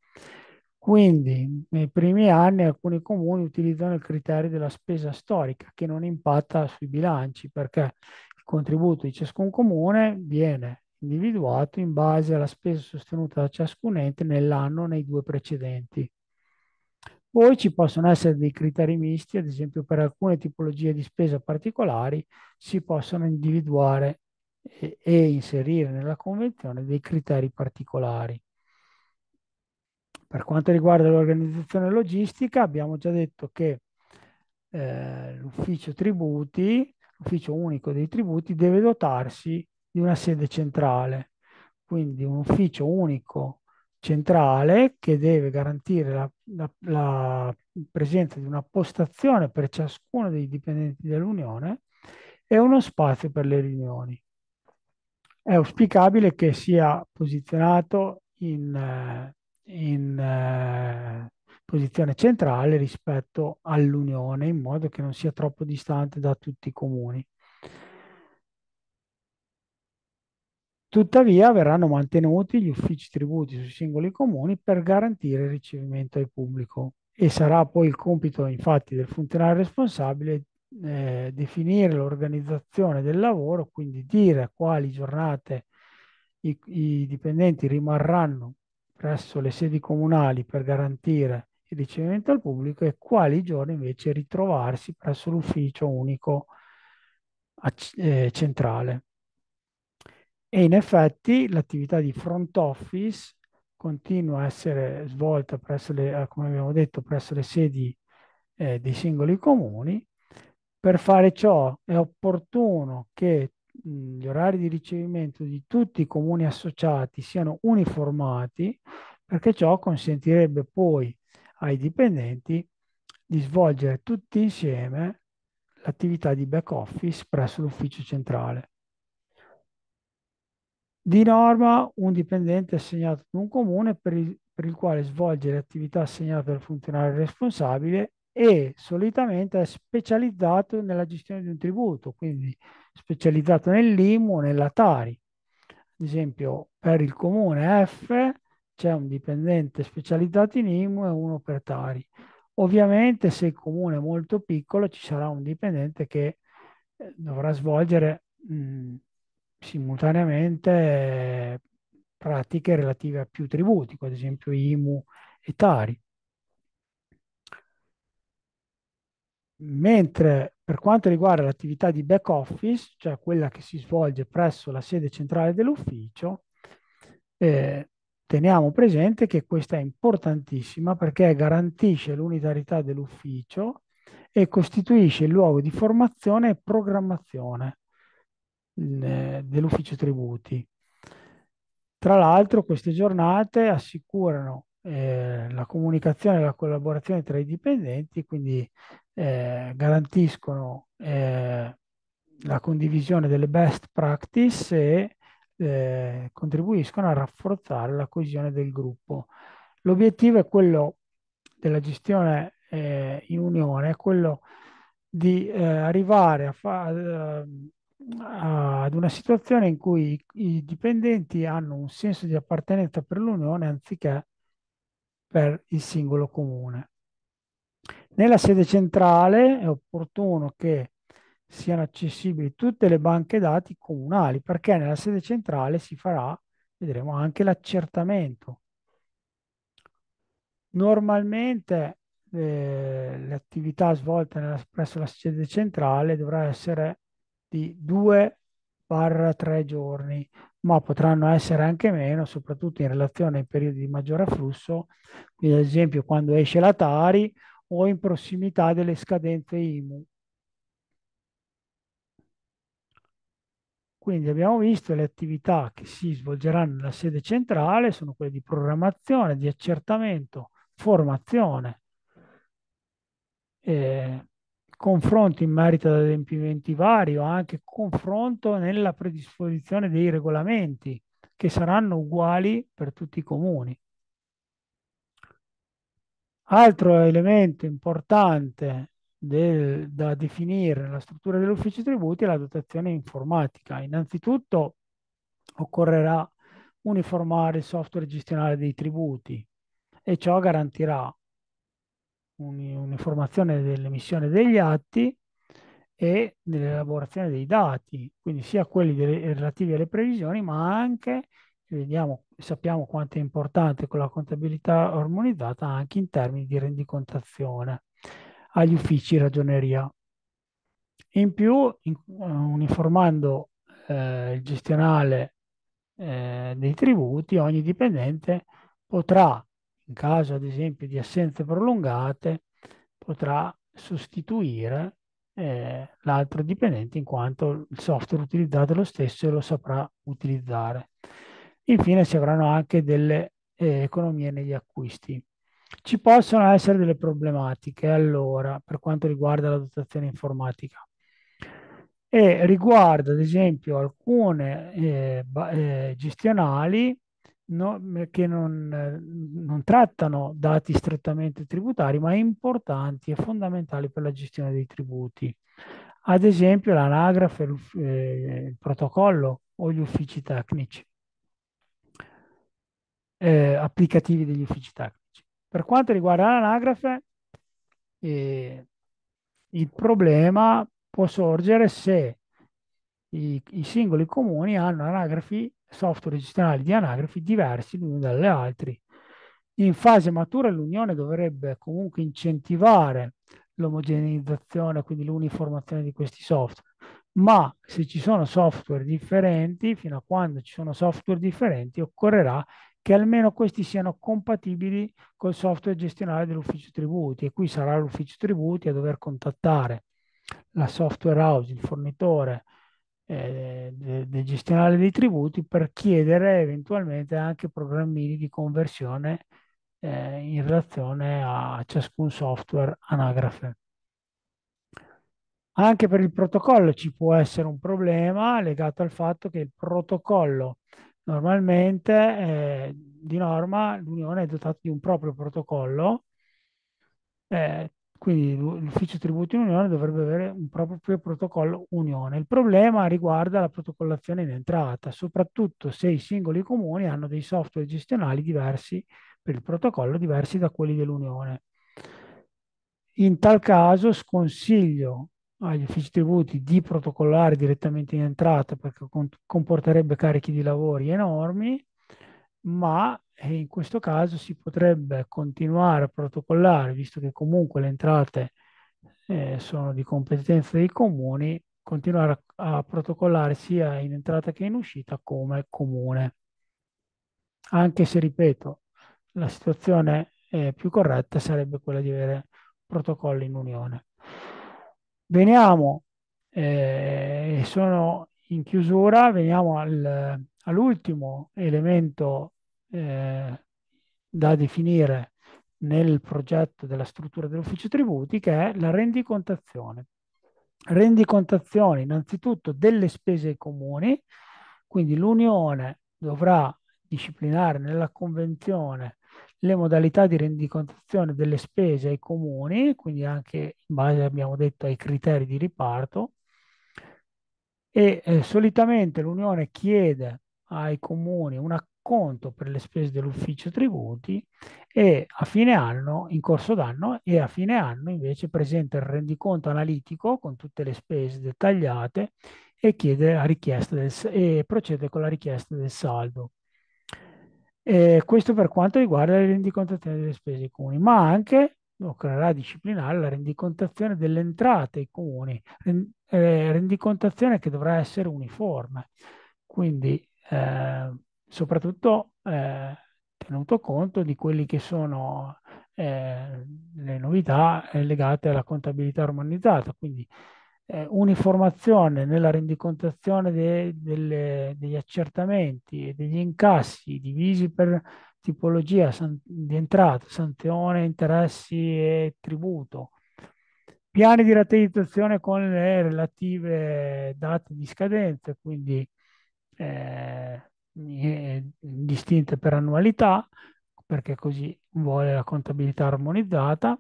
Quindi nei primi anni alcuni comuni utilizzano il criterio della spesa storica che non impatta sui bilanci perché contributo di ciascun comune viene individuato in base alla spesa sostenuta da ciascun ente nell'anno nei due precedenti. Poi ci possono essere dei criteri misti, ad esempio per alcune tipologie di spesa particolari si possono individuare e, e inserire nella convenzione dei criteri particolari. Per quanto riguarda l'organizzazione logistica abbiamo già detto che eh, l'ufficio tributi ufficio unico dei tributi, deve dotarsi di una sede centrale, quindi un ufficio unico centrale che deve garantire la, la, la presenza di una postazione per ciascuno dei dipendenti dell'Unione e uno spazio per le riunioni. È auspicabile che sia posizionato in, eh, in eh, posizione centrale rispetto all'Unione in modo che non sia troppo distante da tutti i comuni. Tuttavia verranno mantenuti gli uffici tributi sui singoli comuni per garantire il ricevimento al pubblico e sarà poi il compito infatti del funzionario responsabile eh, definire l'organizzazione del lavoro, quindi dire a quali giornate i, i dipendenti rimarranno presso le sedi comunali per garantire di ricevimento al pubblico e quali giorni invece ritrovarsi presso l'ufficio unico eh, centrale. E in effetti l'attività di front office continua a essere svolta presso le, eh, come abbiamo detto, presso le sedi eh, dei singoli comuni. Per fare ciò è opportuno che gli orari di ricevimento di tutti i comuni associati siano uniformati perché ciò consentirebbe poi ai dipendenti di svolgere tutti insieme l'attività di back office presso l'ufficio centrale. Di norma, un dipendente assegnato ad un comune per il, per il quale svolge le attività assegnate dal funzionario responsabile e solitamente è specializzato nella gestione di un tributo, quindi specializzato nell'IMU o nella Tari. Ad esempio, per il comune F c'è un dipendente specializzato in IMU e uno per Tari. Ovviamente se il comune è molto piccolo ci sarà un dipendente che eh, dovrà svolgere mh, simultaneamente pratiche relative a più tributi, ad esempio IMU e Tari. Mentre per quanto riguarda l'attività di back office, cioè quella che si svolge presso la sede centrale dell'ufficio, eh, teniamo presente che questa è importantissima perché garantisce l'unitarietà dell'ufficio e costituisce il luogo di formazione e programmazione mm, eh, dell'ufficio tributi. Tra l'altro queste giornate assicurano eh, la comunicazione e la collaborazione tra i dipendenti, quindi eh, garantiscono eh, la condivisione delle best practice e eh, contribuiscono a rafforzare la coesione del gruppo. L'obiettivo è quello della gestione eh, in unione, è quello di eh, arrivare a fa- ehm, ad una situazione in cui i, i dipendenti hanno un senso di appartenenza per l'unione anziché per il singolo comune. Nella sede centrale è opportuno che siano accessibili tutte le banche dati comunali, perché nella sede centrale si farà, vedremo, anche l'accertamento. Normalmente eh, l'attività svolta nella, presso la sede centrale dovrà essere di 2 3 giorni, ma potranno essere anche meno, soprattutto in relazione ai periodi di maggiore afflusso, quindi ad esempio quando esce la Tari o in prossimità delle scadenze IMU. Quindi abbiamo visto le attività che si svolgeranno nella sede centrale sono quelle di programmazione, di accertamento, formazione, eh, confronto in merito ad adempimenti vari o anche confronto nella predisposizione dei regolamenti che saranno uguali per tutti i comuni. Altro elemento importante del, da definire la struttura dell'ufficio tributi è la dotazione informatica. Innanzitutto occorrerà uniformare il software gestionale dei tributi e ciò garantirà un'informazione dell'emissione degli atti e dell'elaborazione dei dati, quindi sia quelli delle, relativi alle previsioni, ma anche, vediamo, sappiamo quanto è importante con la contabilità armonizzata, anche in termini di rendicontazione agli uffici ragioneria. In più, in, eh, uniformando eh, il gestionale eh, dei tributi, ogni dipendente potrà, in caso ad esempio di assenze prolungate, potrà sostituire eh, l'altro dipendente in quanto il software utilizzato è lo stesso e lo saprà utilizzare. Infine si avranno anche delle eh, economie negli acquisti. Ci possono essere delle problematiche allora per quanto riguarda la dotazione informatica e riguarda ad esempio alcune eh, eh, gestionali no, che non, eh, non, trattano dati strettamente tributari ma importanti e fondamentali per la gestione dei tributi. Ad esempio l'anagrafe, eh, il protocollo o gli uffici tecnici, eh, applicativi degli uffici tecnici. Per quanto riguarda l'anagrafe, eh, il problema può sorgere se i, i singoli comuni hanno anagrafi, software gestionali di anagrafi diversi l'uno dagli altri. In fase matura l'Unione dovrebbe comunque incentivare l'omogeneizzazione, quindi l'uniformazione di questi software, ma se ci sono software differenti, fino a quando ci sono software differenti, occorrerà che almeno questi siano compatibili col software gestionale dell'ufficio tributi e qui sarà l'ufficio tributi a dover contattare la software house, il fornitore eh, del de gestionale dei tributi per chiedere eventualmente anche programmini di conversione eh, in relazione a ciascun software anagrafe. Anche per il protocollo ci può essere un problema legato al fatto che il protocollo Normalmente, eh, di norma, l'Unione è dotata di un proprio protocollo, eh, quindi l'Ufficio Tributi Unione dovrebbe avere un proprio protocollo Unione. Il problema riguarda la protocollazione in entrata, soprattutto se i singoli comuni hanno dei software gestionali diversi per il protocollo, diversi da quelli dell'Unione. In tal caso sconsiglio agli ah, uffici tributi di protocollare direttamente in entrata perché comporterebbe carichi di lavori enormi, ma eh, in questo caso si potrebbe continuare a protocollare, visto che comunque le entrate eh, sono di competenza dei comuni, continuare a, a protocollare sia in entrata che in uscita come comune. Anche se, ripeto, la situazione eh, più corretta sarebbe quella di avere protocolli in unione. Veniamo, eh, sono in chiusura, veniamo al, all'ultimo elemento eh, da definire nel progetto della struttura dell'ufficio tributi che è la rendicontazione. Rendicontazione innanzitutto delle spese ai comuni, quindi l'Unione dovrà disciplinare nella convenzione le modalità di rendicontazione delle spese ai comuni, quindi anche in base, abbiamo detto, ai criteri di riparto, e eh, solitamente l'Unione chiede ai comuni un acconto per le spese dell'ufficio tributi e a fine anno, in corso d'anno, e a fine anno invece presenta il rendiconto analitico con tutte le spese dettagliate e, chiede la richiesta del, e procede con la richiesta del saldo. Eh, questo per quanto riguarda le rendicontazioni delle spese comuni, ma anche occorrerà disciplinare la rendicontazione delle entrate ai comuni, eh, rendicontazione che dovrà essere uniforme, quindi ehm, eh, soprattutto tenuto conto di quelli che sono eh, le novità eh, legate alla contabilità armonizzata, quindi eh, uniformazione nella rendicontazione de, delle, degli accertamenti e degli incassi divisi per tipologia san, di entrata, sanzione, interessi e tributo, piani di rateizzazione con le relative date di scadenza, quindi eh, eh distinte per annualità, perché così vuole la contabilità armonizzata,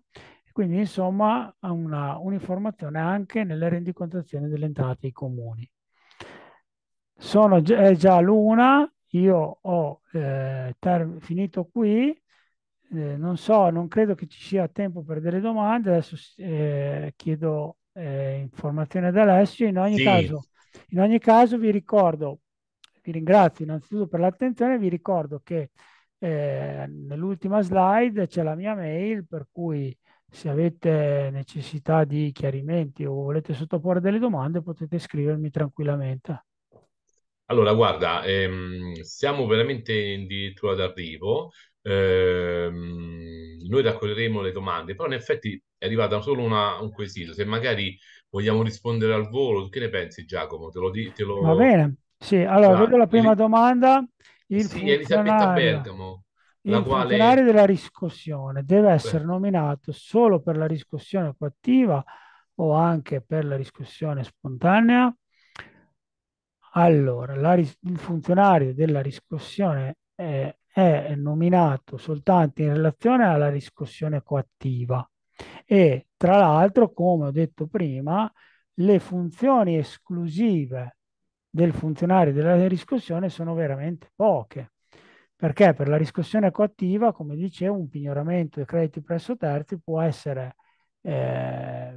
quindi insomma un'informazione anche nelle rendicontazioni delle entrate ai comuni. Sono, è già l'una, io ho eh, finito qui, eh, non so, non credo che ci sia tempo per delle domande, adesso eh, chiedo eh, informazioni ad Alessio, in ogni, sì. caso, in ogni caso vi ricordo, vi ringrazio innanzitutto per l'attenzione, vi ricordo che eh, nell'ultima slide c'è la mia mail per cui se avete necessità di chiarimenti o volete sottoporre delle domande, potete scrivermi tranquillamente. Allora, guarda, ehm, siamo veramente addirittura d'arrivo. Eh, noi raccoglieremo le domande, però in effetti è arrivata solo una, un quesito. Se magari vogliamo rispondere al volo, che ne pensi, Giacomo? Te lo, te lo... Va bene. Sì, allora vedo la prima domanda. Il sì, Elisabetta Bergamo. Il quale... funzionario della riscossione deve essere Beh. nominato solo per la riscossione coattiva o anche per la riscossione spontanea. Allora, la, il funzionario della riscossione è, eh, è nominato soltanto in relazione alla riscossione coattiva e tra l'altro, come ho detto prima, le funzioni esclusive del funzionario della riscossione sono veramente poche. Perché per la riscossione coattiva, come dicevo, un pignoramento dei crediti presso terzi può essere eh,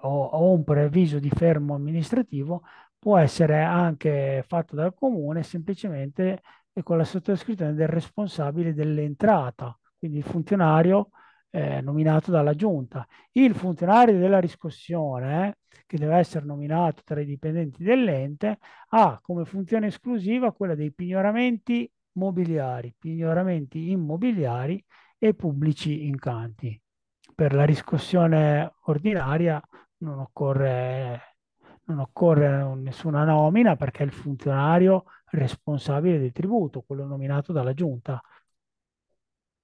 o, o un preavviso di fermo amministrativo, può essere anche fatto dal comune semplicemente e con la sottoscrizione del responsabile dell'entrata, quindi il funzionario eh, nominato dalla giunta. Il funzionario della riscossione, eh, che deve essere nominato tra i dipendenti dell'ente, ha come funzione esclusiva quella dei pignoramenti mobiliari, pignoramenti immobiliari e pubblici incanti. Per la riscossione ordinaria non occorre, non occorre nessuna nomina perché il funzionario responsabile del tributo, quello nominato dalla giunta.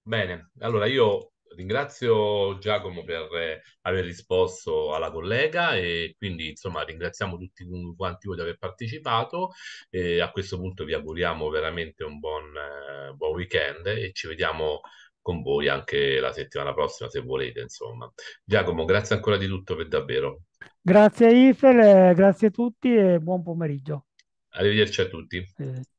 Bene, allora io Ringrazio Giacomo per eh, aver risposto alla collega e quindi insomma ringraziamo tutti quanti voi di aver partecipato e a questo punto vi auguriamo veramente un buon, eh, buon weekend e ci vediamo con voi anche la settimana prossima se volete insomma. Giacomo grazie ancora di tutto per davvero. Grazie Ifel, grazie a tutti e buon pomeriggio. Arrivederci a tutti. Arrivederci. Eh.